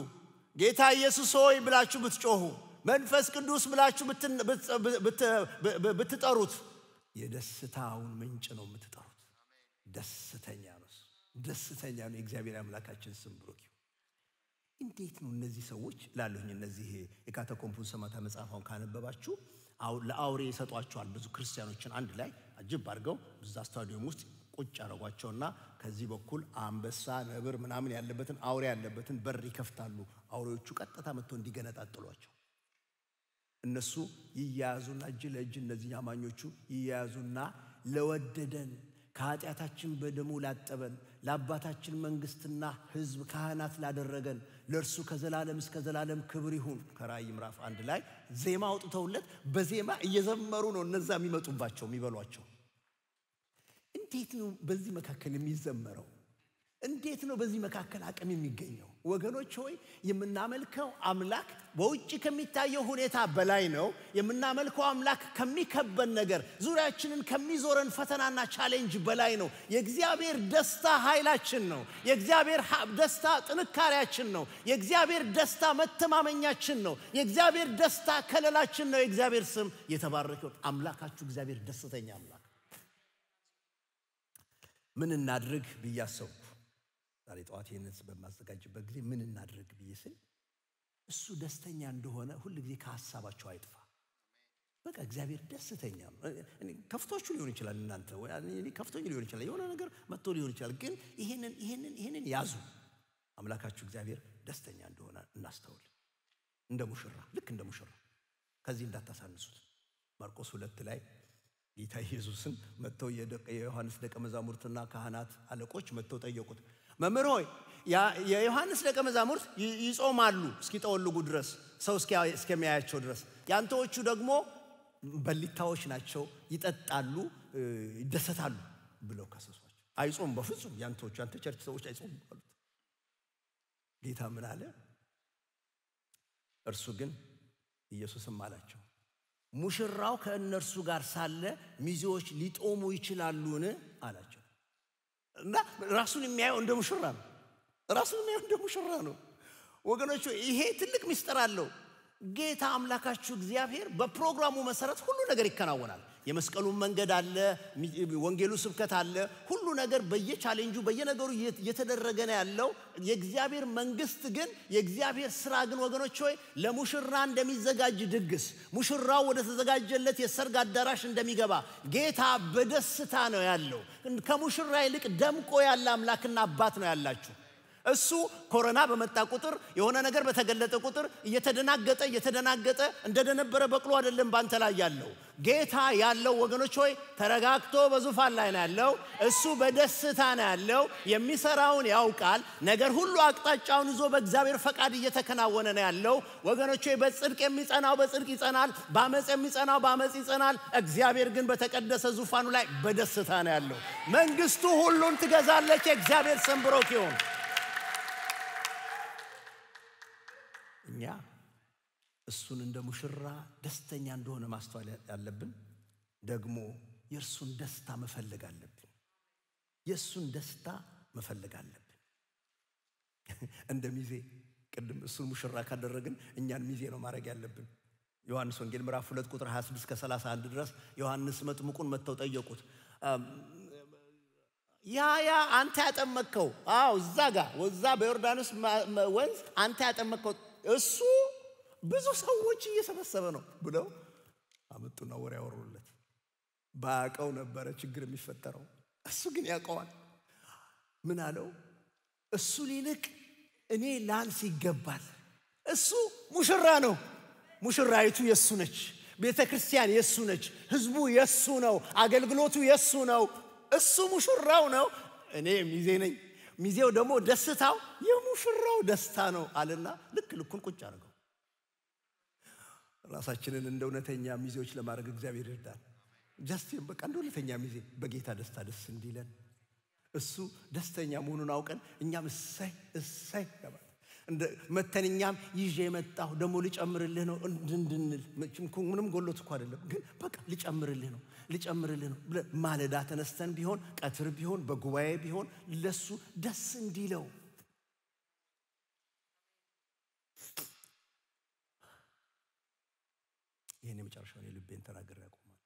ጌታ ኢየሱስ ሆይ ብላችሁ ብትጮሁ መንፈስ ቅዱስ ብላችሁ ብትጠሩት የደስታውን ምንጭ ነው የምትጠሩት። ደስተኛ ነው፣ ደስተኛ ነው። የእግዚአብሔር አምላካችን ስም ብሩክ እንዴት ነው እነዚህ ሰዎች ላለሁኝ እነዚህ የካተኮምፑን ሰማታ መጽሐፋውን ካነበባችሁ ለአውሬ ይሰጧቸዋል። ብዙ ክርስቲያኖችን አንድ ላይ አጅብ አድርገው እዛ ስታዲየም ውስጥ ቁጭ ያደረጓቸውና ከዚህ በኩል አንበሳ፣ ነብር ምናምን ያለበትን አውሬ ያለበትን በር ይከፍታሉ። አውሬዎቹ ቀጥታ መጥቶ እንዲገነጣጥሏቸው እነሱ ይያያዙና እጅ ለእጅ እነዚህ አማኞቹ ይያያዙና ለወደደን ከኃጢአታችን በደሙ ላጠበን ለአባታችን መንግሥትና ሕዝብ ካህናት ላደረገን ለእርሱ ከዘላለም እስከ ዘላለም ክብር ይሁን። ከራእይ ምዕራፍ አንድ ላይ ዜማ አውጥተውለት በዜማ እየዘመሩ ነው እነዛ የሚመጡባቸው የሚበሏቸው እንዴት ነው በዚህ መካከል የሚዘመረው? እንዴት ነው በዚህ መካከል አቅም የሚገኘው? ወገኖች ሆይ የምናመልከው አምላክ በውጭ ከሚታየው ሁኔታ በላይ ነው። የምናመልከው አምላክ ከሚከበን ነገር፣ ዙሪያችንን ከሚዞረን ፈተናና ቻሌንጅ በላይ ነው። የእግዚአብሔር ደስታ ኃይላችን ነው። የእግዚአብሔር ደስታ ጥንካሬያችን ነው። የእግዚአብሔር ደስታ መተማመኛችን ነው። የእግዚአብሔር ደስታ ከለላችን ነው። የእግዚአብሔር ስም የተባረከ አምላካችሁ እግዚአብሔር ደስተኛ አምላክ ምን እናድርግ ብዬ አሰብኩ። ዛሬ ጠዋት ይህንን በማዘጋጅበት ጊዜ ምን እናድርግ ብዬ ስል እሱ ደስተኛ እንደሆነ ሁል ጊዜ ከሀሳባቸው አይጥፋ። በቃ እግዚአብሔር ደስተኛ ነው። ከፍቷችሁ ሊሆን ይችላል፣ እናንተ ከፍቶኝ ሊሆን ይችላል፣ የሆነ ነገር መጥቶ ሊሆን ይችላል። ግን ይህንን ይህንን ይህንን ያዙ። አምላካችሁ እግዚአብሔር ደስተኛ እንደሆነ እናስተውል። እንደ ሙሽራ ልክ እንደ ሙሽራ ከዚህ እንዳታሳንሱት። ማርቆስ ሁለት ላይ ጌታ ኢየሱስን መጥተው የዮሐንስ ደቀ መዛሙርትና ካህናት አለቆች መጥተው ጠየቁት። መምህር ሆይ የዮሐንስ ደቀ መዛሙርት ይጾማሉ እስኪጠወልጉ ድረስ ሰው እስከሚያያቸው ድረስ፣ ያንተዎቹ ደግሞ በሊታዎች ናቸው፣ ይጠጣሉ፣ ይደሰታሉ ብለው ከሰሷቸው። አይጾም በፍጹም ያንተዎቹ፣ ያንተ ቸርች ሰዎች አይጾም አሉት። ጌታ ምን አለ? እርሱ ግን ኢየሱስም አላቸው ሙሽራው ከእነርሱ ጋር ሳለ ሚዜዎች ሊጦሙ ይችላሉን አላቸው። እና ራሱን የሚያየው እንደ ሙሽራ ነው። ራሱን የሚያየው እንደ ሙሽራ ነው። ወገኖቹ ይሄ ትልቅ ምስጢር አለው። ጌታ አምላካችሁ እግዚአብሔር በፕሮግራሙ መሰረት ሁሉ ነገር ይከናወናል። የመስቀሉ መንገድ አለ፣ ወንጌሉ ስብከት አለ። ሁሉ ነገር በየቻሌንጁ በየነገሩ እየተደረገ ነው ያለው። የእግዚአብሔር መንግስት ግን የእግዚአብሔር ስራ ግን ወገኖች ሆይ ለሙሽራ እንደሚዘጋጅ ድግስ ሙሽራው ወደ ተዘጋጀለት የሰርግ አዳራሽ እንደሚገባ ጌታ በደስታ ነው ያለው። ከሙሽራ ይልቅ ደምቆ ያለ አምላክና አባት ነው ያላችሁ። እሱ ኮሮና በመጣ ቁጥር የሆነ ነገር በተገለጠ ቁጥር እየተደናገጠ እየተደናገጠ እንደደነበረ በቅሎ አይደለም ባንተ ላይ ያለው ጌታ ያለው ወገኖች ሆይ ተረጋግቶ በዙፋን ላይ ነው ያለው። እሱ በደስታ ነው ያለው። የሚሰራውን ያውቃል። ነገር ሁሉ አቅጣጫውን ይዞ በእግዚአብሔር ፈቃድ እየተከናወነ ነው ያለው። ወገኖች ሆይ በጽድቅ የሚጸናው በጽድቅ ይጸናል፣ በአመፅ የሚጸናው በአመፅ ይጸናል። እግዚአብሔር ግን በተቀደሰ ዙፋኑ ላይ በደስታ ነው ያለው። መንግስቱ ሁሉን ትገዛለች። የእግዚአብሔር ስም ብሩክ ይሁን። እኛ እሱን እንደ ሙሽራ ደስተኛ እንደሆነ ማስተዋል ያለብን፣ ደግሞ የእርሱን ደስታ መፈለግ አለብን። የእሱን ደስታ መፈለግ አለብን። እንደ ሚዜ ቅድም እሱን ሙሽራ ካደረግን እኛን ሚዜ ነው ማድረግ ያለብን። ዮሐንስ ወንጌል ምዕራፍ 2 ቁጥር 26 ከ31 ድረስ ዮሐንስ መጥምቁን መጥተው ጠየቁት። ያ ያ አንተ ያጠመቅከው፣ አዎ እዛ ጋር ወዛ በዮርዳኖስ ወንዝ አንተ ያጠመቅከው እሱ ብዙ ሰዎች እየሰበሰበ ነው ብለው አመጡና ወሬ ያወሩለት። ባቀው ነበረ ችግር የሚፈጠረው። እሱ ግን ያውቀዋል። ምን አለው? እሱ ሊልቅ እኔ ላንስ ይገባል። እሱ ሙሽራ ነው። ሙሽራይቱ የእሱ ነች። ቤተ ክርስቲያን የእሱ ነች። ህዝቡ የእሱ ነው። አገልግሎቱ የእሱ ነው። እሱ ሙሽራው ነው። እኔ ሚዜ ነኝ። ሚዜው ደግሞ ደስታው የሙሽራው ደስታ ነው አለና ልክ ልኩን ቁጭ አድርገው ራሳችንን እንደ እውነተኛ ሚዜዎች ለማድረግ እግዚአብሔር ይርዳል። ጃስቲን በቃ እንደ እውነተኛ ሚዜ በጌታ ደስታ ደስ እንዲለን እሱ ደስተኛ መሆኑን አውቀን እኛም እሰይ እሰይ ይገባል መተን ይዤ የመጣሁ ደግሞ ልጨምርልህ ነው እንድንድንል ምንም ጎሎት እኮ አይደለም፣ ግን በቃ ልጨምርልህ ነው ልጨምርልህ ነው ብለን ማለዳ ተነስተን ቢሆን ቀትር ቢሆን በጉባኤ ቢሆን ለሱ ደስ እንዲለው ይህን የመጨረሻውን ልቤን ተናገር ያቆማል።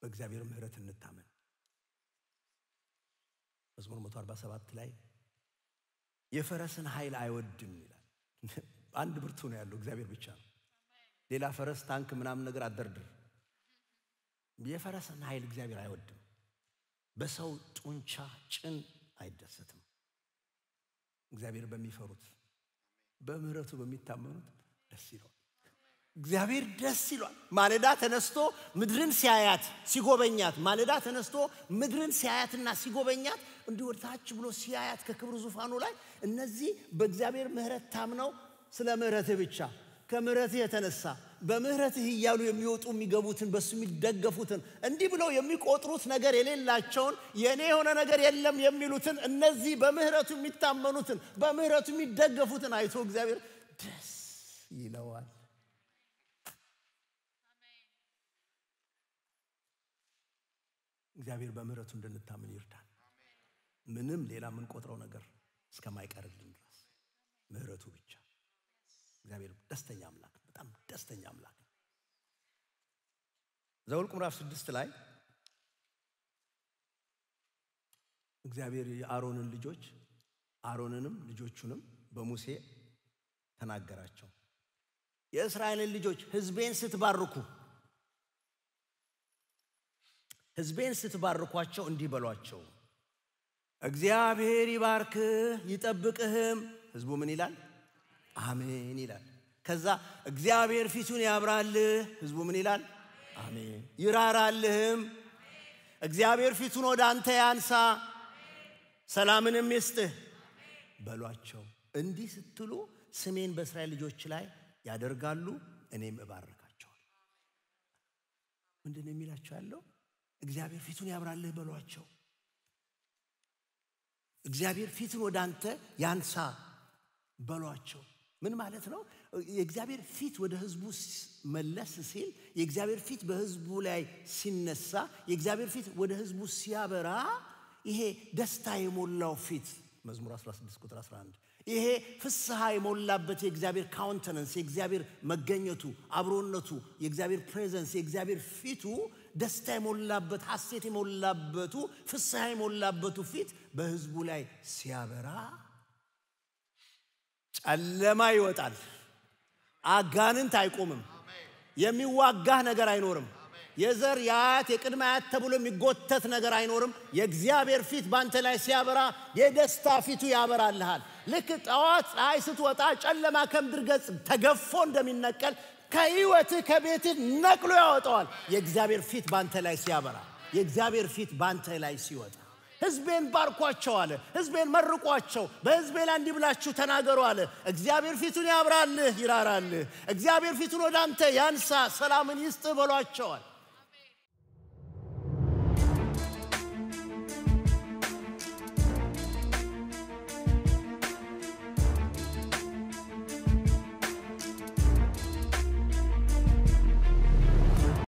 በእግዚአብሔር ምህረት እንታመን። መዝሙር 147 ላይ የፈረስን ኃይል አይወድም ይላል። አንድ ብርቱ ነው ያለው እግዚአብሔር ብቻ ነው። ሌላ ፈረስ፣ ታንክ፣ ምናምን ነገር አትደርድር። የፈረስን ኃይል እግዚአብሔር አይወድም። በሰው ጡንቻ ጭን አይደሰትም። እግዚአብሔር በሚፈሩት በምህረቱ በሚታመኑት ደስ ይለዋል። እግዚአብሔር ደስ ይሏል። ማለዳ ተነስቶ ምድርን ሲያያት ሲጎበኛት፣ ማለዳ ተነስቶ ምድርን ሲያያትና ሲጎበኛት፣ እንዲህ ወደ ታች ብሎ ሲያያት ከክብር ዙፋኑ ላይ እነዚህ በእግዚአብሔር ምሕረት ታምነው ስለ ምሕረትህ ብቻ ከምሕረትህ የተነሳ በምሕረትህ እያሉ የሚወጡ የሚገቡትን በሱ የሚደገፉትን እንዲህ ብለው የሚቆጥሩት ነገር የሌላቸውን የእኔ የሆነ ነገር የለም የሚሉትን እነዚህ በምሕረቱ የሚታመኑትን በምሕረቱ የሚደገፉትን አይቶ እግዚአብሔር ደስ ይለዋል። እግዚአብሔር በምሕረቱ እንድንታምን ይርዳል። ምንም ሌላ የምንቆጥረው ነገር እስከማይቀርልን ድረስ ምሕረቱ ብቻ። እግዚአብሔር ደስተኛ አምላክ ነው። በጣም ደስተኛ አምላክ ነው። ዘኍልቍ ምዕራፍ ስድስት ላይ እግዚአብሔር የአሮንን ልጆች አሮንንም ልጆቹንም በሙሴ ተናገራቸው። የእስራኤልን ልጆች ሕዝቤን ስትባርኩ ሕዝቤን ስትባርኳቸው እንዲህ በሏቸው፣ እግዚአብሔር ይባርክህ ይጠብቅህም። ሕዝቡ ምን ይላል? አሜን ይላል። ከዛ እግዚአብሔር ፊቱን ያብራልህ። ሕዝቡ ምን ይላል? አሜን። ይራራልህም። እግዚአብሔር ፊቱን ወደ አንተ ያንሳ፣ ሰላምንም ይስጥህ በሏቸው። እንዲህ ስትሉ ስሜን በእስራኤል ልጆች ላይ ያደርጋሉ፣ እኔም እባርካቸዋል። ምንድን ነው የሚላቸው ያለው? እግዚአብሔር ፊቱን ያብራልህ በሏቸው። እግዚአብሔር ፊቱን ወደ አንተ ያንሳ በሏቸው። ምን ማለት ነው? የእግዚአብሔር ፊት ወደ ህዝቡ መለስ ሲል፣ የእግዚአብሔር ፊት በህዝቡ ላይ ሲነሳ፣ የእግዚአብሔር ፊት ወደ ህዝቡ ሲያበራ፣ ይሄ ደስታ የሞላው ፊት መዝሙር 16 ቁጥር 11 ይሄ ፍስሐ የሞላበት የእግዚአብሔር ካውንተነንስ የእግዚአብሔር መገኘቱ፣ አብሮነቱ፣ የእግዚአብሔር ፕሬዘንስ፣ የእግዚአብሔር ፊቱ ደስታ የሞላበት ሐሴት የሞላበቱ ፍስሐ የሞላበቱ ፊት በህዝቡ ላይ ሲያበራ ጨለማ ይወጣል። አጋንንት አይቆምም። የሚዋጋህ ነገር አይኖርም። የዘር የአያት የቅድመ አያት ተብሎ የሚጎተት ነገር አይኖርም። የእግዚአብሔር ፊት በአንተ ላይ ሲያበራ የደስታ ፊቱ ያበራልሃል። ልክ ጠዋት ፀሐይ ስትወጣ ጨለማ ከምድር ገጽ ተገፎ እንደሚነቀል ከህይወትህ ከቤትህ ነቅሎ ያወጣዋል። የእግዚአብሔር ፊት ባንተ ላይ ሲያበራ፣ የእግዚአብሔር ፊት ባንተ ላይ ሲወጣ ህዝቤን ባርኳቸው አለ። ህዝቤን መርቋቸው፣ በህዝቤ ላይ እንዲህ ብላችሁ ተናገሩ አለ። እግዚአብሔር ፊቱን ያብራልህ፣ ይራራልህ። እግዚአብሔር ፊቱን ወደ አንተ ያንሳ፣ ሰላምን ይስጥህ በሏቸዋል።